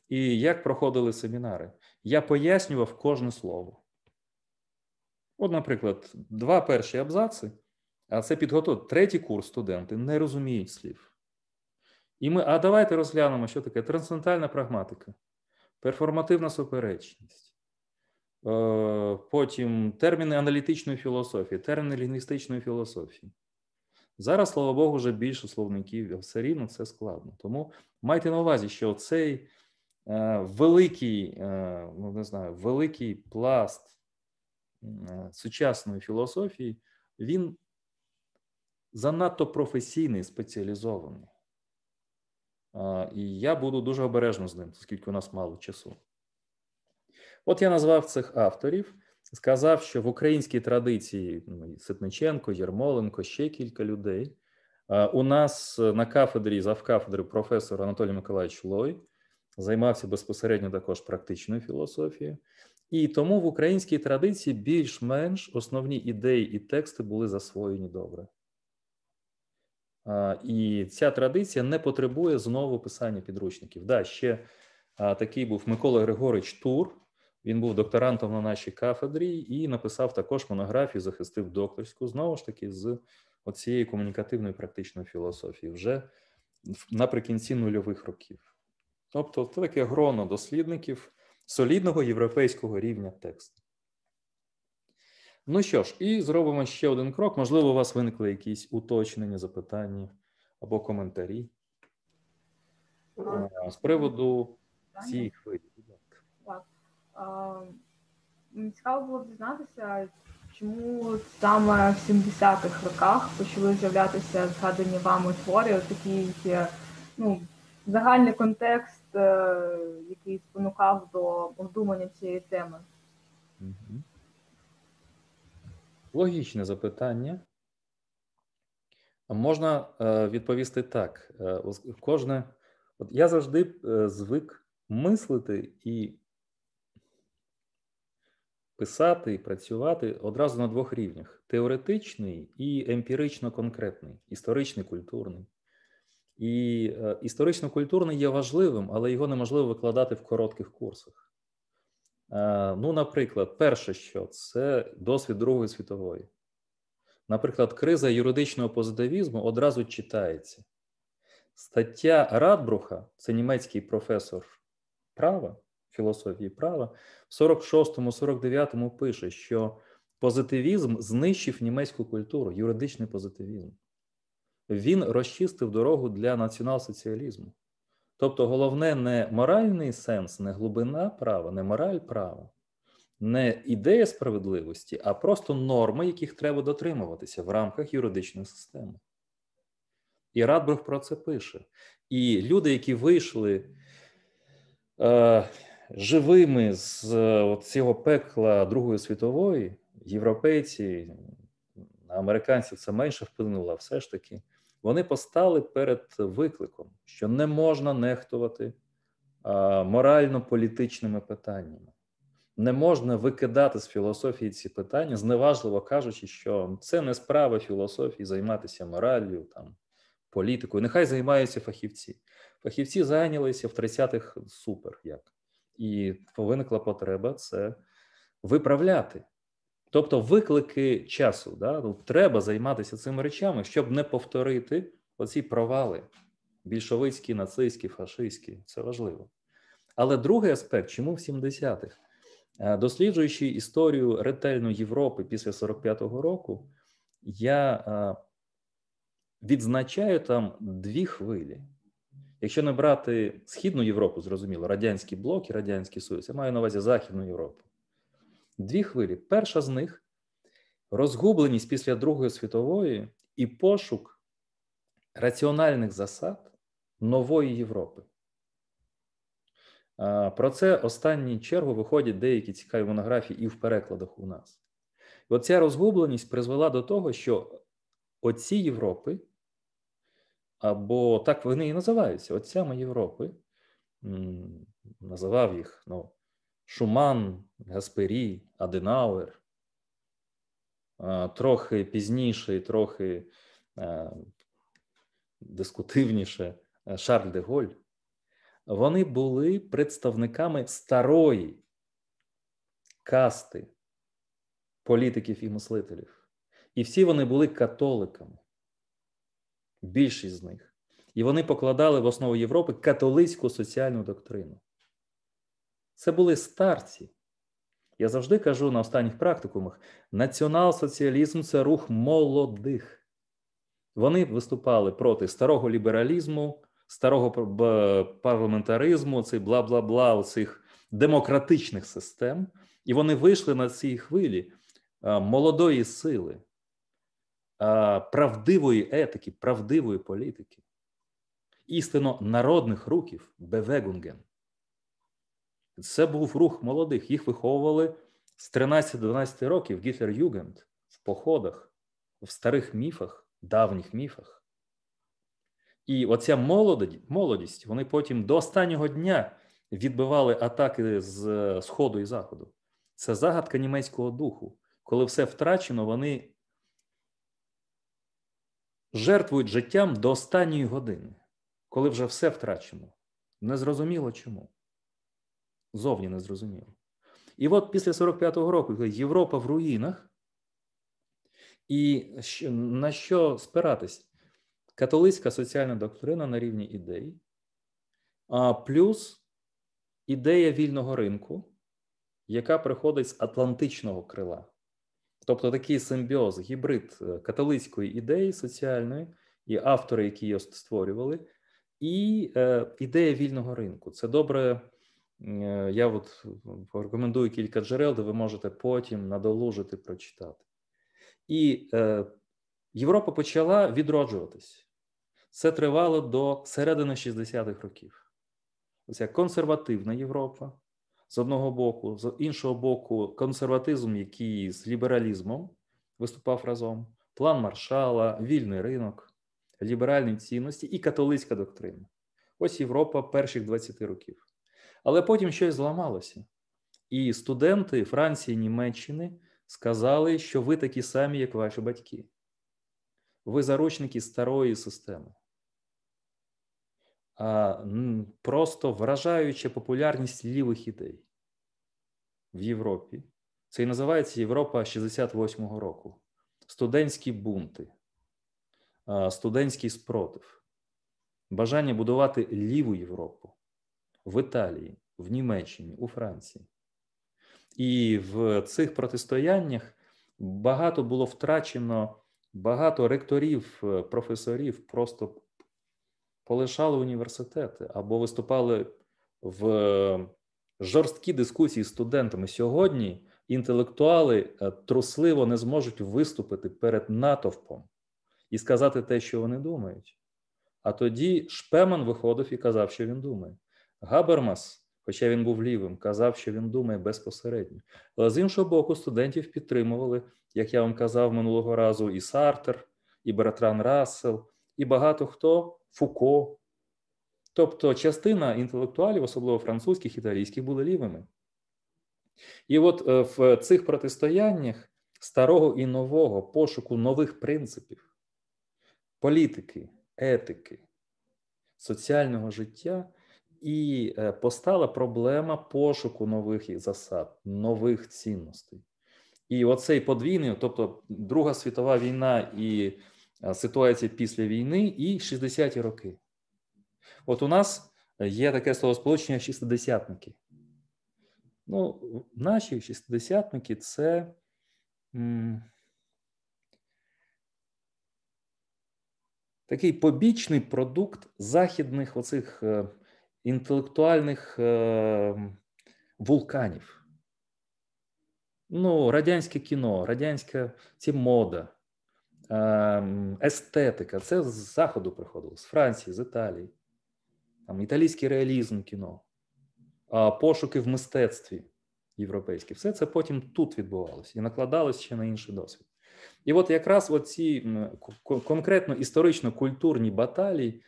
і як проходили семінари. Я пояснював кожне слово. От, наприклад, два перші абзаци, а це підготовка. Третій курс студенти не розуміють слів. І ми, а давайте розглянемо, що таке трансцендентальна прагматика, перформативна суперечність. Э, потім терміни аналітичної філософії, терміни лінгвістичної філософії. Зараз, слава Богу, вже більше словників все рівно це складно. Тому майте на увазі, що цей е, великий, е, ну не знаю, великий пласт е, сучасної філософії, він занадто професійний спеціалізований. І я буду дуже обережно з ним, оскільки у нас мало часу. От я назвав цих авторів, сказав, що в українській традиції ну, Ситниченко, Єрмоленко, ще кілька людей. У нас е, на кафедрі завкафедри професор Анатолій Миколаївич Лой займався безпосередньо також практичною філософією, і тому в українській традиції більш-менш основні ідеї і тексти були засвоєні добре. І ця традиція не потребує знову писання підручників. Да, ще такий був Микола Григорович Тур. Він був докторантом на нашій кафедрі і написав також монографію, захистив докторську знову ж таки з оцієї комунікативної практичної філософії вже наприкінці нульових років. Тобто, це таке гроно дослідників солідного європейського рівня тексту. Ну що ж, і зробимо ще один крок. Можливо, у вас виникли якісь уточнення, запитання або коментарі е, з приводу цієї хвилі. Мені цікаво було б дізнатися, чому саме в 70-х роках почали з'являтися згадані вами твори, такий ну, загальний контекст, е, який спонукав до обдумання цієї теми. Логічне запитання. Можна е, відповісти так. Е, кожне, от я завжди звик мислити і писати і працювати одразу на двох рівнях: теоретичний і емпірично-конкретний, історичний, культурний. І е, історично-культурний є важливим, але його неможливо викладати в коротких курсах. Е, ну, наприклад, перше, що це досвід Другої світової. Наприклад, криза юридичного позитивізму одразу читається. Стаття Радбруха, це німецький професор права, філософії права, в 46-49 пише, що позитивізм знищив німецьку культуру, юридичний позитивізм. Він розчистив дорогу для націонал-соціалізму. Тобто, головне, не моральний сенс, не глибина права, не мораль права, не ідея справедливості, а просто норми, яких треба дотримуватися в рамках юридичної системи. І Радбрух про це пише. І люди, які вийшли е, живими з е, цього пекла Другої світової, європейці, американців це менше вплинуло, все ж таки, вони постали перед викликом, що не можна нехтувати е, морально-політичними питаннями. Не можна викидати з філософії ці питання, зневажливо кажучи, що це не справа філософії займатися мораллю, там, політикою. Нехай займаються фахівці. Фахівці зайнялися в 30-х супер як і виникла потреба це виправляти. Тобто, виклики часу да? Ну, треба займатися цими речами, щоб не повторити оці провали більшовицькі, нацистські, фашистські це важливо. Але другий аспект, чому в 70-х? Е, досліджуючи історію ретельної Європи після 45-го року, я е, відзначаю там дві хвилі. Якщо не брати Східну Європу, зрозуміло, Радянський Блок і Радянський Союз, я маю на увазі Західну Європу. Дві хвилі. Перша з них розгубленість після Другої світової і пошук раціональних засад нової Європи. Про це останній чергу виходять деякі цікаві монографії і в перекладах у нас. І оця розгубленість призвела до того, що оці Європи або так вони і називаються отцями Європи. Називав їх ну, Шуман, Гаспері, Аденауер. Трохи пізніше і трохи е, дискутивніше е, Шарль де Голь. Вони були представниками старої касти політиків і мислителів. І всі вони були католиками більшість з них. І вони покладали в основу Європи католицьку соціальну доктрину. Це були старці. Я завжди кажу на останніх практикумах: націонал-соціалізм це рух молодих. Вони виступали проти старого лібералізму, старого парламентаризму, цих бла бла бла, оцих демократичних систем. І вони вийшли на цій хвилі е, молодої сили, правдивої етики, правдивої політики, істинно народних руків Бевегунген. Це був рух молодих. Їх виховували з 13 до 12 років Гітлер Югенд в походах, в старих міфах, давніх міфах. І оця молодість, вони потім до останнього дня відбивали атаки з Сходу і Заходу. Це загадка німецького духу. Коли все втрачено, вони жертвують життям до останньої години, коли вже все втрачено. Незрозуміло чому. Зовні незрозуміло. І от після 45-го року, Європа в руїнах, і на що спиратись? Католицька соціальна доктрина на рівні ідей, а плюс ідея вільного ринку, яка приходить з Атлантичного крила. Тобто такий симбіоз, гібрид е, католицької ідеї соціальної і автори, які її створювали, і е, ідея вільного ринку. Це добре. Е, я от е, рекомендую кілька джерел, де ви можете потім надолужити прочитати. І е, Європа почала відроджуватись. Це тривало до середини 60-х років. Оця консервативна Європа, з одного боку, з іншого боку, консерватизм, який з лібералізмом виступав разом, план маршала, вільний ринок, ліберальні цінності і католицька доктрина. Ось Європа перших 20 років. Але потім щось зламалося. І студенти Франції Німеччини сказали, що ви такі самі, як ваші батьки. Ви заручники старої системи просто вражаюча популярність лівих ідей в Європі. Це і називається Європа 68-го року. Студентські бунти, студентський спротив, бажання будувати ліву Європу в Італії, в Німеччині, у Франції. І в цих протистояннях багато було втрачено, багато ректорів, е, професорів просто полишали університети або виступали в е, жорсткі дискусії з студентами сьогодні. Інтелектуали е, трусливо не зможуть виступити перед натовпом і сказати те, що вони думають. А тоді Шпеман виходив і казав, що він думає. Габермас, хоча він був лівим, казав, що він думає безпосередньо. Але з іншого боку, студентів підтримували, як я вам казав минулого разу, і Сартер, і Бертран Рассел, і багато хто Фуко. Тобто частина інтелектуалів, особливо французьких італійських, були лівими. І от е, в цих протистояннях старого і нового пошуку нових принципів, політики, етики, соціального життя. І е, постала проблема пошуку нових засад, нових цінностей. І оцей подвійний, тобто Друга світова війна і Е, ситуація після війни і 60-ті роки. От у нас є таке словосполучення шістидесятники. Ну, наші шістидесятники це. Такий побічний продукт західних оцих е, інтелектуальних е, вулканів. Ну, радянське кіно, радянська ці мода, Ем, естетика. Це з заходу приходило, з Франції, з Італії, там італійський реалізм кіно, пошуки в мистецтві європейські. Все це потім тут відбувалося і накладалось ще на інший досвід. І от якраз оці конкретно історично-культурні баталії,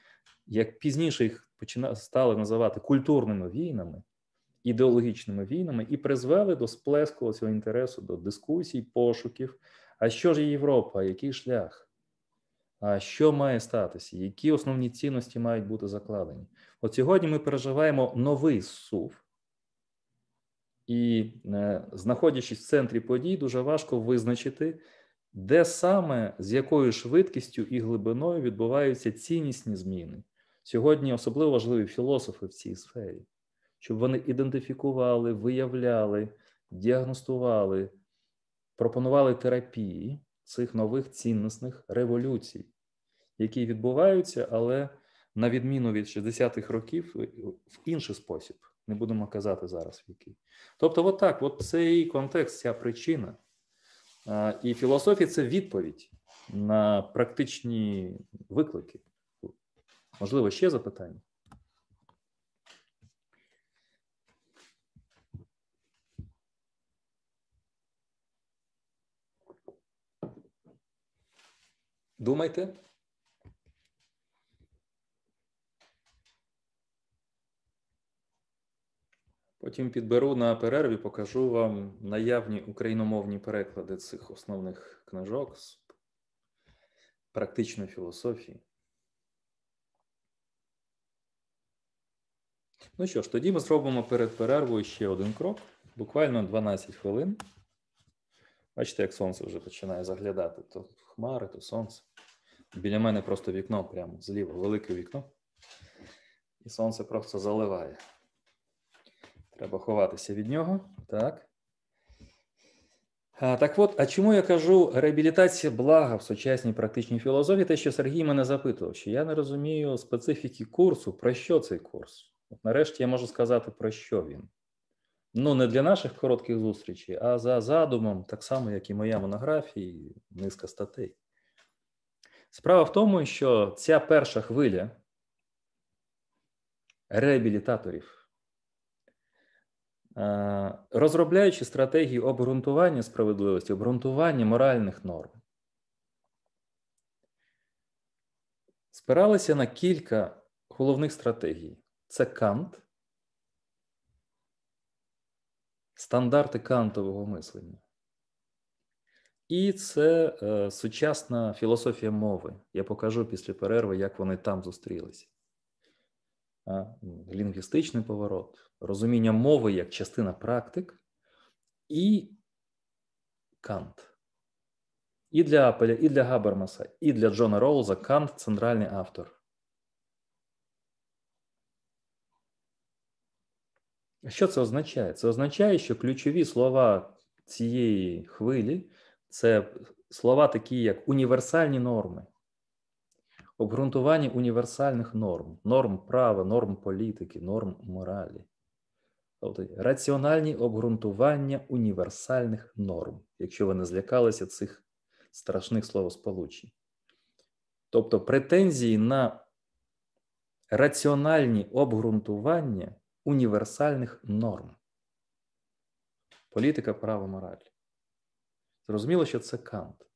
як пізніше їх почина... стали називати культурними війнами, ідеологічними війнами, і призвели до сплеску цього інтересу, до дискусій, пошуків. А що ж є Європа? Який шлях? А що має статися? Які основні цінності мають бути закладені? От сьогодні ми переживаємо новий сув, і е, знаходячись в центрі подій, дуже важко визначити, де саме з якою швидкістю і глибиною відбуваються ціннісні зміни. Сьогодні особливо важливі філософи в цій сфері, щоб вони ідентифікували, виявляли, діагностували, пропонували терапії цих нових цінностних революцій, які відбуваються, але на відміну від 60-х років, в інший спосіб, не будемо казати зараз, в який. Тобто, от так, от цей контекст, ця причина. І філософія це відповідь на практичні виклики. Можливо, ще запитання? Думайте. Потім підберу на перерві, покажу вам наявні україномовні переклади цих основних книжок з практичної філософії. Ну що ж, тоді ми зробимо перед перервою ще один крок, буквально 12 хвилин. Бачите, як сонце вже починає заглядати. То хмари, то сонце. Біля мене просто вікно прямо зліва, велике вікно. І сонце просто заливає. Треба ховатися від нього. Так. А, так от, а чому я кажу реабілітація блага в сучасній практичній філозофії? Те, що Сергій мене запитував, що я не розумію специфіки курсу, про що цей курс? От нарешті я можу сказати, про що він. Ну, не для наших коротких зустрічей, а за задумом, так само, як і моя монографія, і низка статей. Справа в тому, що ця перша хвиля реабілітаторів, е, розробляючи стратегії обґрунтування справедливості, обґрунтування моральних норм, спиралися на кілька головних стратегій: це Кант. стандарти кантового мислення. І це е, сучасна філософія мови. Я покажу після перерви, як вони там зустрілися. Ну, лінгвістичний поворот, розуміння мови як частина практик і Кант. І для Апеля, і для Габермаса, і для Джона Роуза Кант центральний автор. Що це означає? Це означає, що ключові слова цієї хвилі це слова такі, як універсальні норми, обґрунтування універсальних норм, норм права, норм політики, норм моралі. Тобто раціональні обґрунтування універсальних норм, якщо ви не злякалися цих страшних словосполучень. Тобто претензії на раціональні обґрунтування універсальних норм. Політика, право, мораль. Зрозуміло, що це кант.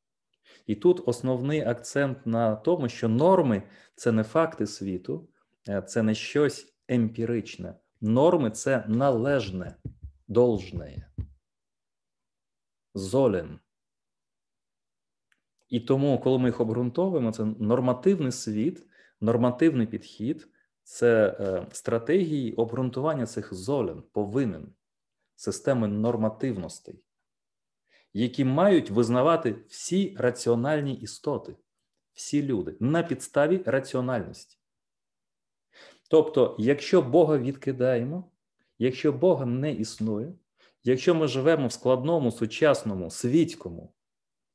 І тут основний акцент на тому, що норми це не факти світу, е, це не щось емпіричне. Норми це належне, должне. Золен. І тому, коли ми їх обґрунтовуємо, це нормативний світ, нормативний підхід, це е, стратегії обґрунтування цих золен повинен системи нормативностей, які мають визнавати всі раціональні істоти, всі люди на підставі раціональності. Тобто, якщо Бога відкидаємо, якщо Бога не існує, якщо ми живемо в складному, сучасному, світському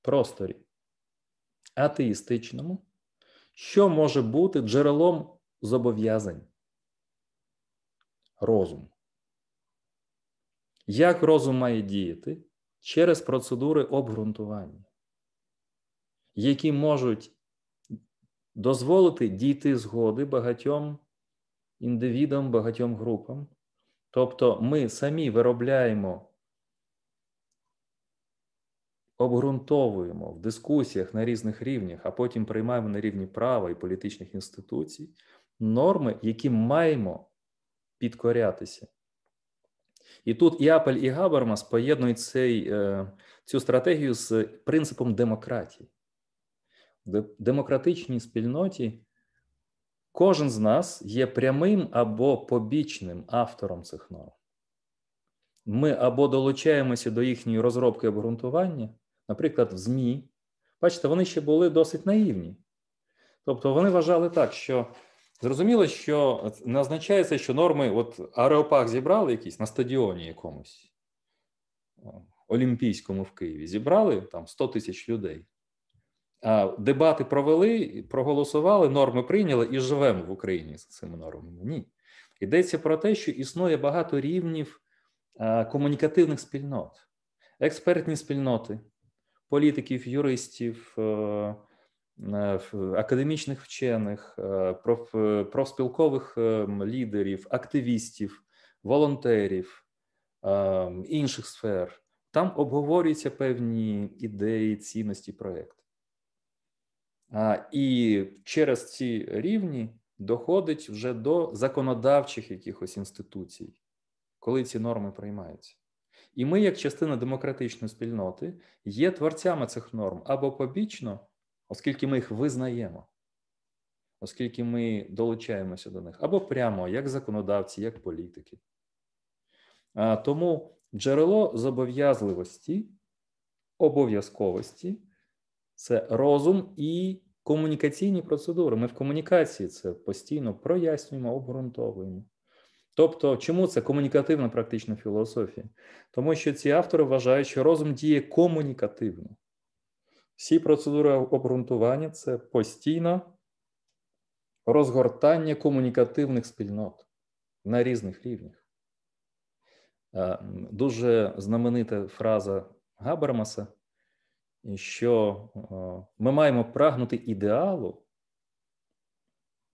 просторі атеїстичному, що може бути джерелом зобов'язань. Розум. Як розум має діяти через процедури обґрунтування, які можуть дозволити дійти згоди багатьом індивідам, багатьом групам. Тобто ми самі виробляємо, обґрунтовуємо в дискусіях на різних рівнях, а потім приймаємо на рівні права і політичних інституцій норми, які маємо підкорятися. І тут і Апель, і Габермас поєднують цей, е, цю стратегію з принципом демократії. В демократичній спільноті кожен з нас є прямим або побічним автором цих норм. Ми або долучаємося до їхньої розробки обґрунтування, наприклад, в ЗМІ. Бачите, вони ще були досить наївні. Тобто вони вважали так, що Зрозуміло, що не означається, що норми от ареопаг зібрали якісь на стадіоні якомусь е, олімпійському в Києві. Зібрали там 100 тисяч людей. А Дебати провели, проголосували, норми прийняли і живемо в Україні з цими нормами. Ні. Йдеться про те, що існує багато рівнів е, комунікативних спільнот, експертні спільноти, політиків, юристів. Е, Э, академічних вчених, э, э, профспілкових лідерів, активістів, волонтерів інших сфер. Там обговорюються певні ідеї, цінності проєкт. І через ці рівні доходить вже до законодавчих якихось інституцій, коли ці норми приймаються. І ми, як частина демократичної спільноти, є творцями цих норм або побічно, оскільки ми їх визнаємо, оскільки ми долучаємося до них або прямо як законодавці, як політики. Тому джерело зобов'язливості, обов'язковості це розум і комунікаційні процедури. Ми в комунікації це постійно прояснюємо, обґрунтовуємо. Тобто, чому це комунікативна практична філософія? Тому що ці автори вважають, що розум діє комунікативно. Всі процедури обґрунтування це постійно розгортання комунікативних спільнот на різних рівнях. Е, дуже знаменита фраза Габермаса, що е, ми маємо прагнути ідеалу,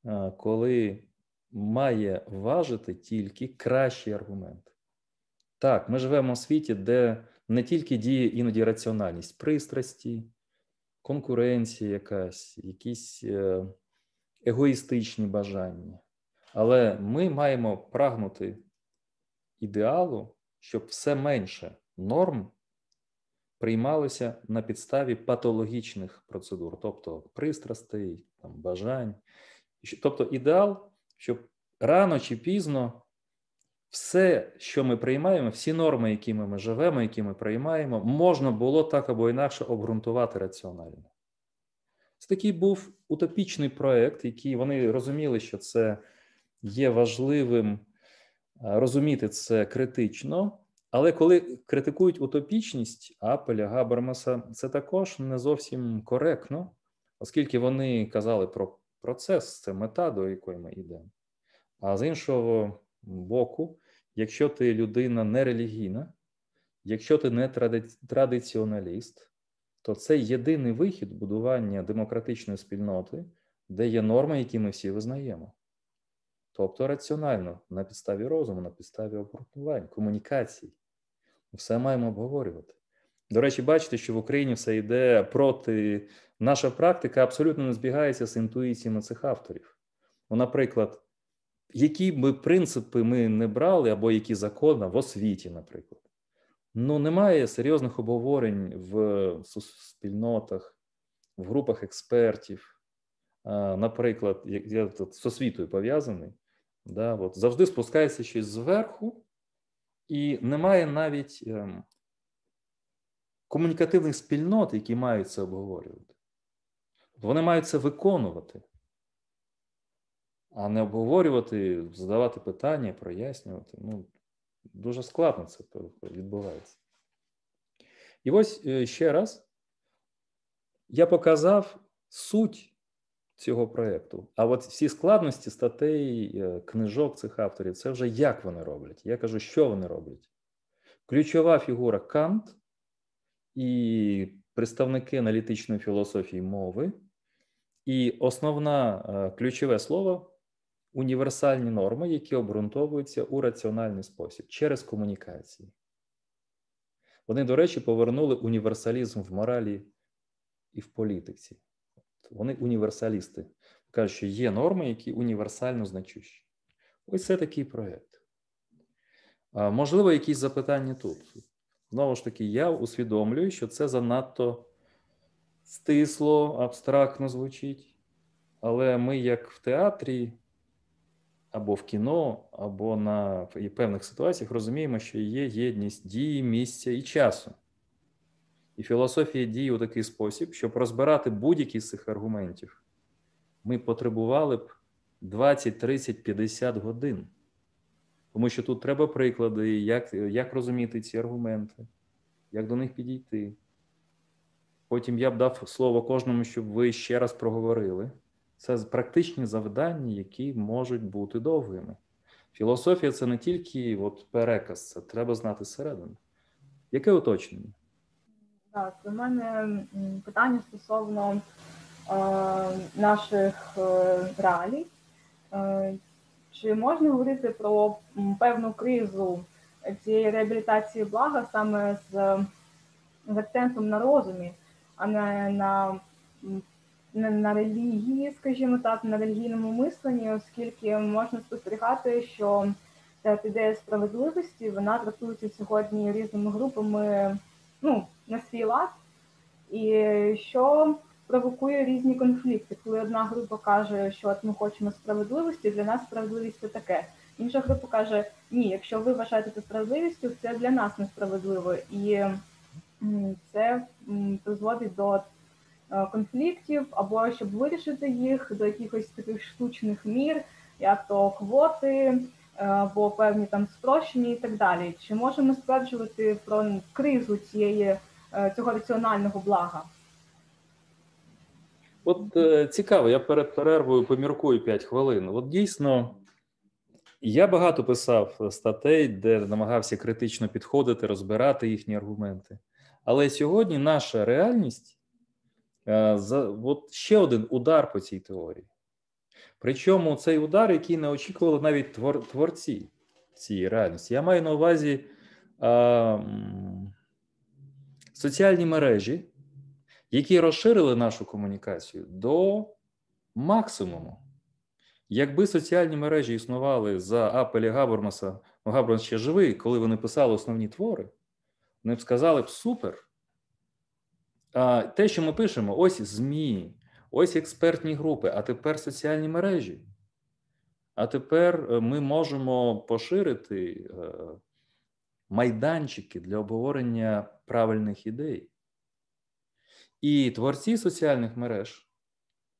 е, коли має важити тільки кращий аргумент. Так, ми живемо в світі, де не тільки діє іноді раціональність пристрасті конкуренція якась, якісь е, егоїстичні бажання. Але ми маємо прагнути ідеалу, щоб все менше норм приймалося на підставі патологічних процедур, тобто пристрастей, там, бажань. Тобто ідеал, щоб рано чи пізно все, що ми приймаємо, всі норми, якими ми живемо, які ми приймаємо, можна було так або інакше обґрунтувати раціонально. Це такий був утопічний проект, який вони розуміли, що це є важливим е, розуміти це критично. Але коли критикують утопічність Апеля, Габермаса, це також не зовсім коректно, оскільки вони казали про процес, це мета, до якої ми йдемо. А з іншого боку, якщо ти людина нерелігійна, якщо ти не традиціоналіст, то це єдиний вихід будування демократичної спільноти, де є норми, які ми всі визнаємо. Тобто раціонально на підставі розуму, на підставі обґрунтувань, комунікацій. Все маємо обговорювати. До речі, бачите, що в Україні все йде проти. Наша практика абсолютно не збігається з інтуїціями цих авторів. Ну, Наприклад, які ми принципи ми не брали, або які закони в освіті, наприклад, ну немає серйозних обговорень в спільнотах, в групах експертів. Наприклад, я тут з освітою пов'язаний, да, от завжди спускається щось зверху, і немає навіть ем, комунікативних спільнот, які мають це обговорювати. Вони мають це виконувати а не обговорювати, задавати питання, прояснювати. Ну, Дуже складно це відбувається. І ось е, ще раз я показав суть цього проєкту. А от всі складності статей, е, книжок цих авторів це вже як вони роблять. Я кажу, що вони роблять. Ключова фігура Кант і представники аналітичної філософії мови, і основне ключове слово універсальні норми, які обґрунтовуються у раціональний спосіб через комунікації. Вони, до речі, повернули універсалізм в моралі і в політиці. Вони універсалісти. Кажуть, що є норми, які універсально значущі. Ось це такий проєкт. Можливо, якісь запитання тут. Знову ж таки, я усвідомлюю, що це занадто стисло, абстрактно звучить. Але ми, як в театрі, або в кіно, або на і певних ситуаціях розуміємо, що є єдність дії, місця і часу. І філософія дії у такий спосіб, щоб розбирати будь-які з цих аргументів, ми потребували б 20, 30, 50 годин. Тому що тут треба приклади, як, як розуміти ці аргументи, як до них підійти. Потім я б дав слово кожному, щоб ви ще раз проговорили. Це практичні завдання, які можуть бути довгими. Філософія це не тільки от переказ, це треба знати зсередини. Яке уточнення? Так, у мене питання стосовно е, наших е, реалій. Е, Чи можна говорити про певну кризу цієї реабілітації блага саме з, з акцентом на розумі, а не на на релігії, скажімо так, на релігійному мисленні, оскільки можна спостерігати, що ідея справедливості вона трактується сьогодні різними групами ну, на свій лад, і що провокує різні конфлікти. Коли одна група каже, що от ми хочемо справедливості, для нас справедливість це таке. Інша група каже: Ні, якщо ви вважаєте це справедливістю, це для нас несправедливо, і це призводить до Е, конфліктів, або щоб вирішити їх до якихось таких штучних мір, як то квоти або е, певні там спрощені, і так далі. Чи можемо стверджувати про кризу цієї е, цього раціонального блага? От цікаво, я перед перервою поміркую 5 хвилин. От дійсно. Я багато писав статей, де намагався критично підходити, розбирати їхні аргументи. Але сьогодні наша реальність Е, за от ще один удар по цій теорії. Причому цей удар, який не очікували навіть твор, творці цієї реальності. Я маю на увазі а, е, соціальні мережі, які розширили нашу комунікацію до максимуму. Якби соціальні мережі існували за Апелі Габормаса, ну, Габрон ще живий, коли вони писали основні твори, вони б сказали б супер те, що ми пишемо, ось ЗМІ, ось експертні групи, а тепер соціальні мережі. А тепер е, ми можемо поширити е, майданчики для обговорення правильних ідей. І творці соціальних мереж,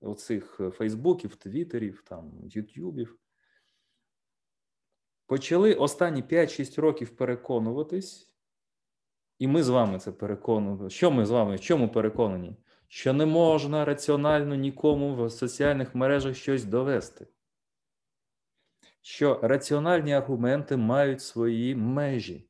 оцих е, Фейсбуків, Твіттерів, там, Ютубів, почали останні 5-6 років переконуватись, і ми з вами це переконуємо. Що ми з вами в чому переконані? Що не можна раціонально нікому в соціальних мережах щось довести, що раціональні аргументи мають свої межі.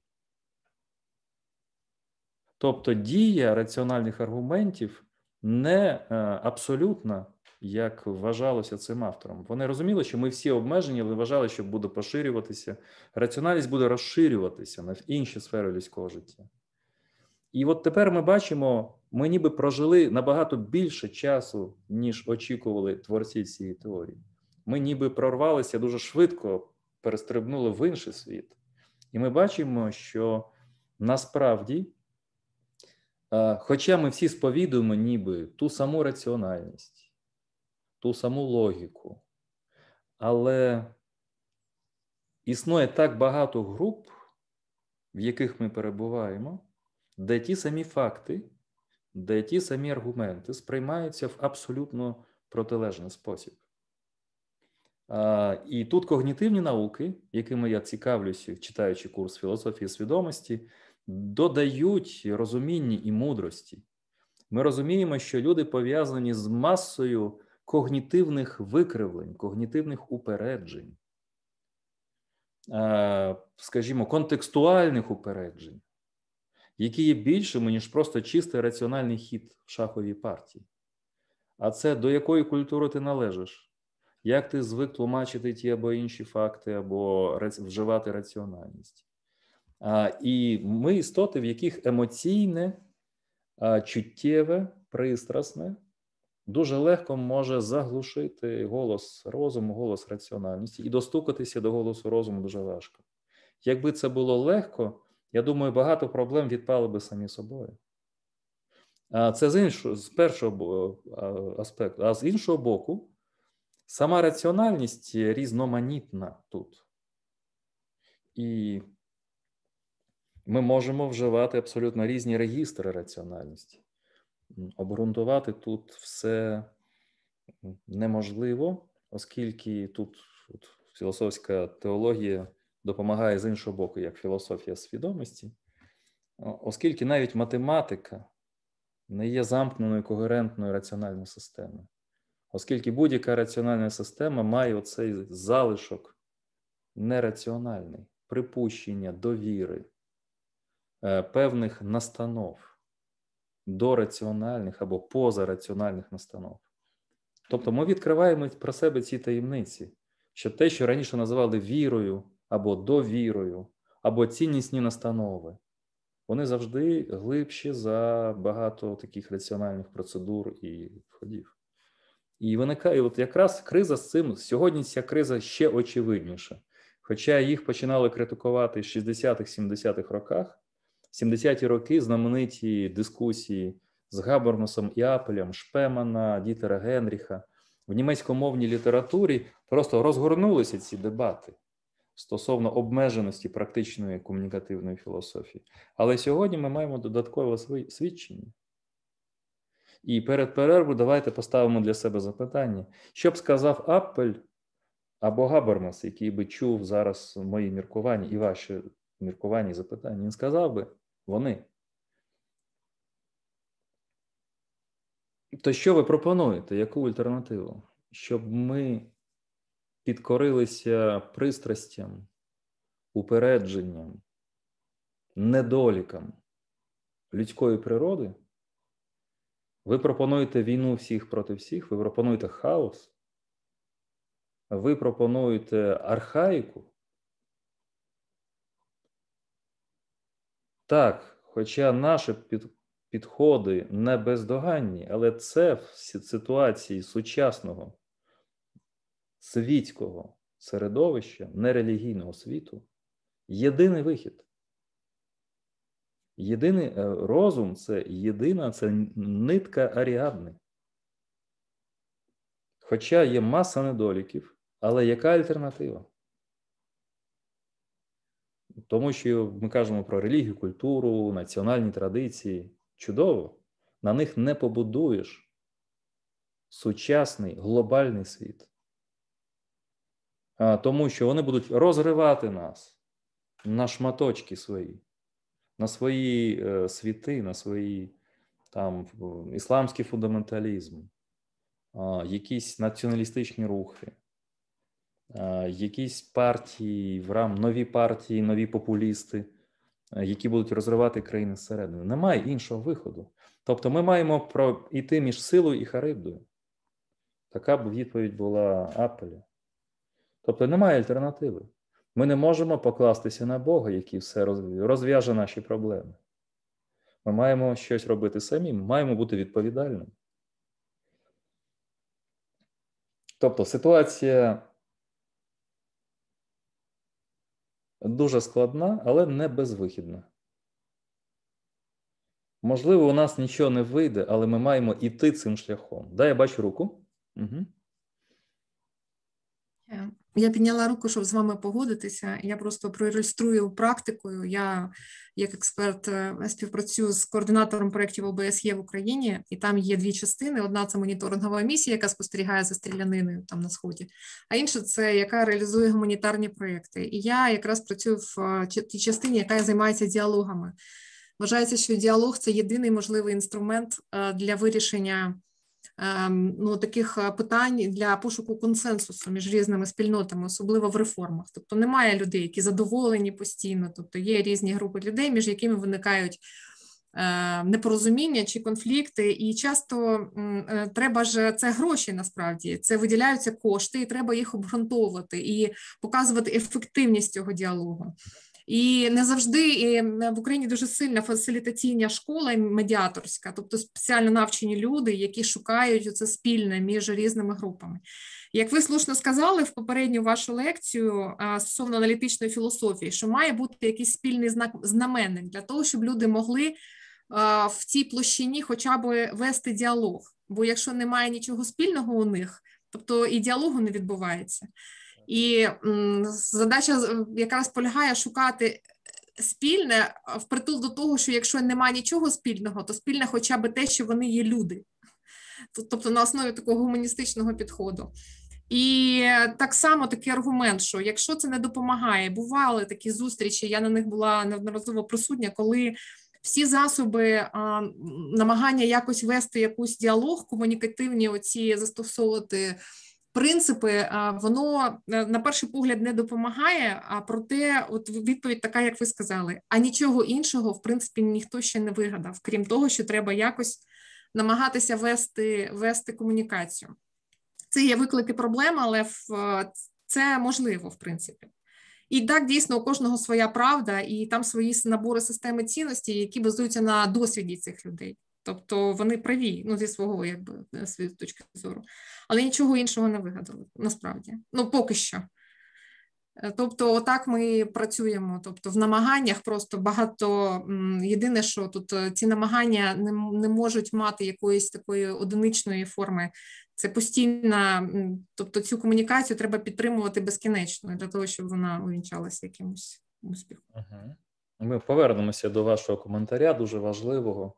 Тобто дія раціональних аргументів не е, абсолютна, як вважалося цим автором. Вони розуміли, що ми всі обмежені, але вважали, що буде поширюватися. Раціональність буде розширюватися на інші сфери людського життя. І от тепер ми бачимо, ми ніби прожили набагато більше часу, ніж очікували творці цієї теорії. Ми ніби прорвалися дуже швидко, перестрибнули в інший світ. І ми бачимо, що насправді, е, хоча ми всі сповідуємо ніби ту саму раціональність, ту саму логіку, але існує так багато груп, в яких ми перебуваємо де ті самі факти, де ті самі аргументи сприймаються в абсолютно протилежний спосіб. І тут когнітивні науки, якими я цікавлюся, читаючи курс філософії свідомості, додають розуміння і мудрості. Ми розуміємо, що люди пов'язані з масою когнітивних викривлень, когнітивних упереджень, скажімо, контекстуальних упереджень які є більшими, ніж просто чистий раціональний хід в шаховій партії. А це до якої культури ти належиш, як ти звик тлумачити ті або інші факти, або вживати раціональність. І ми істоти, в яких емоційне, чуттєве, пристрасне. Дуже легко може заглушити голос розуму, голос раціональності і достукатися до голосу розуму дуже важко. Якби це було легко, я думаю, багато проблем відпали би самі собою. Це з іншого, з першого аспекту. А з іншого боку, сама раціональність різноманітна тут. І ми можемо вживати абсолютно різні регістри раціональності. Обґрунтувати тут все неможливо, оскільки тут от, філософська теологія допомагає з іншого боку, як філософія свідомості, оскільки навіть математика не є замкненою когерентною раціональною системою, оскільки будь-яка раціональна система має оцей залишок нераціональний, припущення, довіри, е, певних настанов, дораціональних або позараціональних настанов. Тобто ми відкриваємо про себе ці таємниці, що те, що раніше називали вірою, або довірою, або ціннісні настанови. Вони завжди глибші за багато таких раціональних процедур і ходів. І виникає от якраз криза з цим. Сьогодні ця криза ще очевидніша. Хоча їх починали критикувати в 60-х-70-х роках, 70-ті роки знамениті дискусії з Габерносом і Апелем, Шпемана, Дітера Генріха в німецькомовній літературі просто розгорнулися ці дебати стосовно обмеженості практичної комунікативної філософії. Але сьогодні ми маємо додаткове свідчення. І перед перервою давайте поставимо для себе запитання, що б сказав Аппель або Габермас, який би чув зараз мої міркування і ваші міркування і запитання. Він сказав би вони. То що ви пропонуєте? Яку альтернативу? Щоб ми підкорилися пристрастям, упередженням, недолікам людської природи, ви пропонуєте війну всіх проти всіх, ви пропонуєте хаос, ви пропонуєте архаїку. Так, хоча наші підходи не бездоганні, але це в ситуації сучасного світського середовища, нерелігійного світу єдиний вихід. Єдиний е, розум це єдина це нитка аріадни. Хоча є маса недоліків, але яка альтернатива? Тому що ми кажемо про релігію, культуру, національні традиції. Чудово, на них не побудуєш сучасний глобальний світ тому що вони будуть розривати нас на шматочки свої, на свої е, світи, на свої там ісламський фундаменталізм, якісь націоналістичні рухи, якісь партії в рам, нові партії, нові популісти. Е, які будуть розривати країни зсередини, немає іншого виходу. Тобто, ми маємо йти між силою і харибдою. Така б відповідь була Апеля. Тобто немає альтернативи. Ми не можемо покластися на Бога, який все розв'яже наші проблеми. Ми маємо щось робити самі, ми маємо бути відповідальними. Тобто ситуація дуже складна, але не безвихідна. Можливо, у нас нічого не вийде, але ми маємо йти цим шляхом. Да, я бачу руку. Угу. Я підняла руку, щоб з вами погодитися. Я просто проілюструю практикою. Я, як експерт, е, співпрацюю з координатором проєктів ОБСЄ в Україні, і там є дві частини: одна це моніторингова місія, яка спостерігає за стріляниною там на сході, а інша це яка реалізує гуманітарні проєкти. І я якраз працюю в е, тій частині, яка займається діалогами. Вважається, що діалог це єдиний можливий інструмент е, для вирішення. Ем, ну, таких е, питань для пошуку консенсусу між різними спільнотами, особливо в реформах. Тобто немає людей, які задоволені постійно, тобто є різні групи людей, між якими виникають. Е, непорозуміння чи конфлікти, і часто е, треба ж це гроші насправді це виділяються кошти, і треба їх обґрунтовувати і показувати ефективність цього діалогу. І не завжди і в Україні дуже сильна фасилітаційна школа медіаторська, тобто спеціально навчені люди, які шукають це спільне між різними групами. Як ви слушно сказали в попередню вашу лекцію стосовно аналітичної філософії, що має бути якийсь спільний знак знаменник для того, щоб люди могли в цій площині хоча б вести діалог. Бо якщо немає нічого спільного у них, тобто і діалогу не відбувається. І задача якраз полягає шукати спільне впритул до того, що якщо немає нічого спільного, то спільне хоча б те, що вони є люди, тобто на основі такого гуманістичного підходу. І так само такий аргумент, що якщо це не допомагає, бували такі зустрічі. Я на них була неодноразово присутня, коли всі засоби а, намагання якось вести якусь діалог, комунікативні оці застосовувати принципи, воно е, на перший погляд не допомагає. А проте, от відповідь така, як ви сказали, а нічого іншого в принципі ніхто ще не вигадав, крім того, що треба якось намагатися вести, вести комунікацію. Це є виклики проблем, але в е, це можливо в принципі. І так дійсно у кожного своя правда, і там свої набори системи цінності, які базуються на досвіді цих людей. Тобто вони праві, ну зі свого якби е, світу точки зору, але нічого іншого не вигадали насправді. Ну поки що. Е, тобто, отак ми працюємо. Тобто, в намаганнях просто багато єдине, що тут е, ці намагання не, не можуть мати якоїсь такої одиничної форми. Це постійна, тобто цю комунікацію треба підтримувати безкінечно для того, щоб вона увінчалася якимось успіхом. Ми повернемося до вашого коментаря, дуже важливого.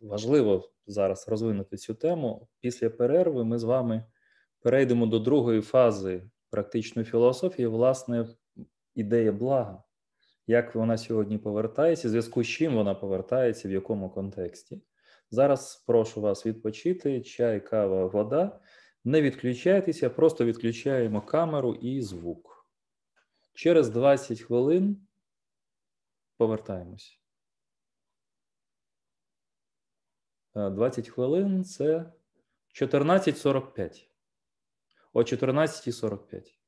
Важливо зараз розвинути цю тему. Після перерви ми з вами перейдемо до другої фази практичної філософії, власне, ідея блага, як вона сьогодні повертається, в зв'язку з чим вона повертається, в якому контексті. Зараз прошу вас відпочити: чай, кава, вода. Не відключайтеся, просто відключаємо камеру і звук. Через 20 хвилин повертаємось. 20 е, хвилин це 14.45. О 14.45.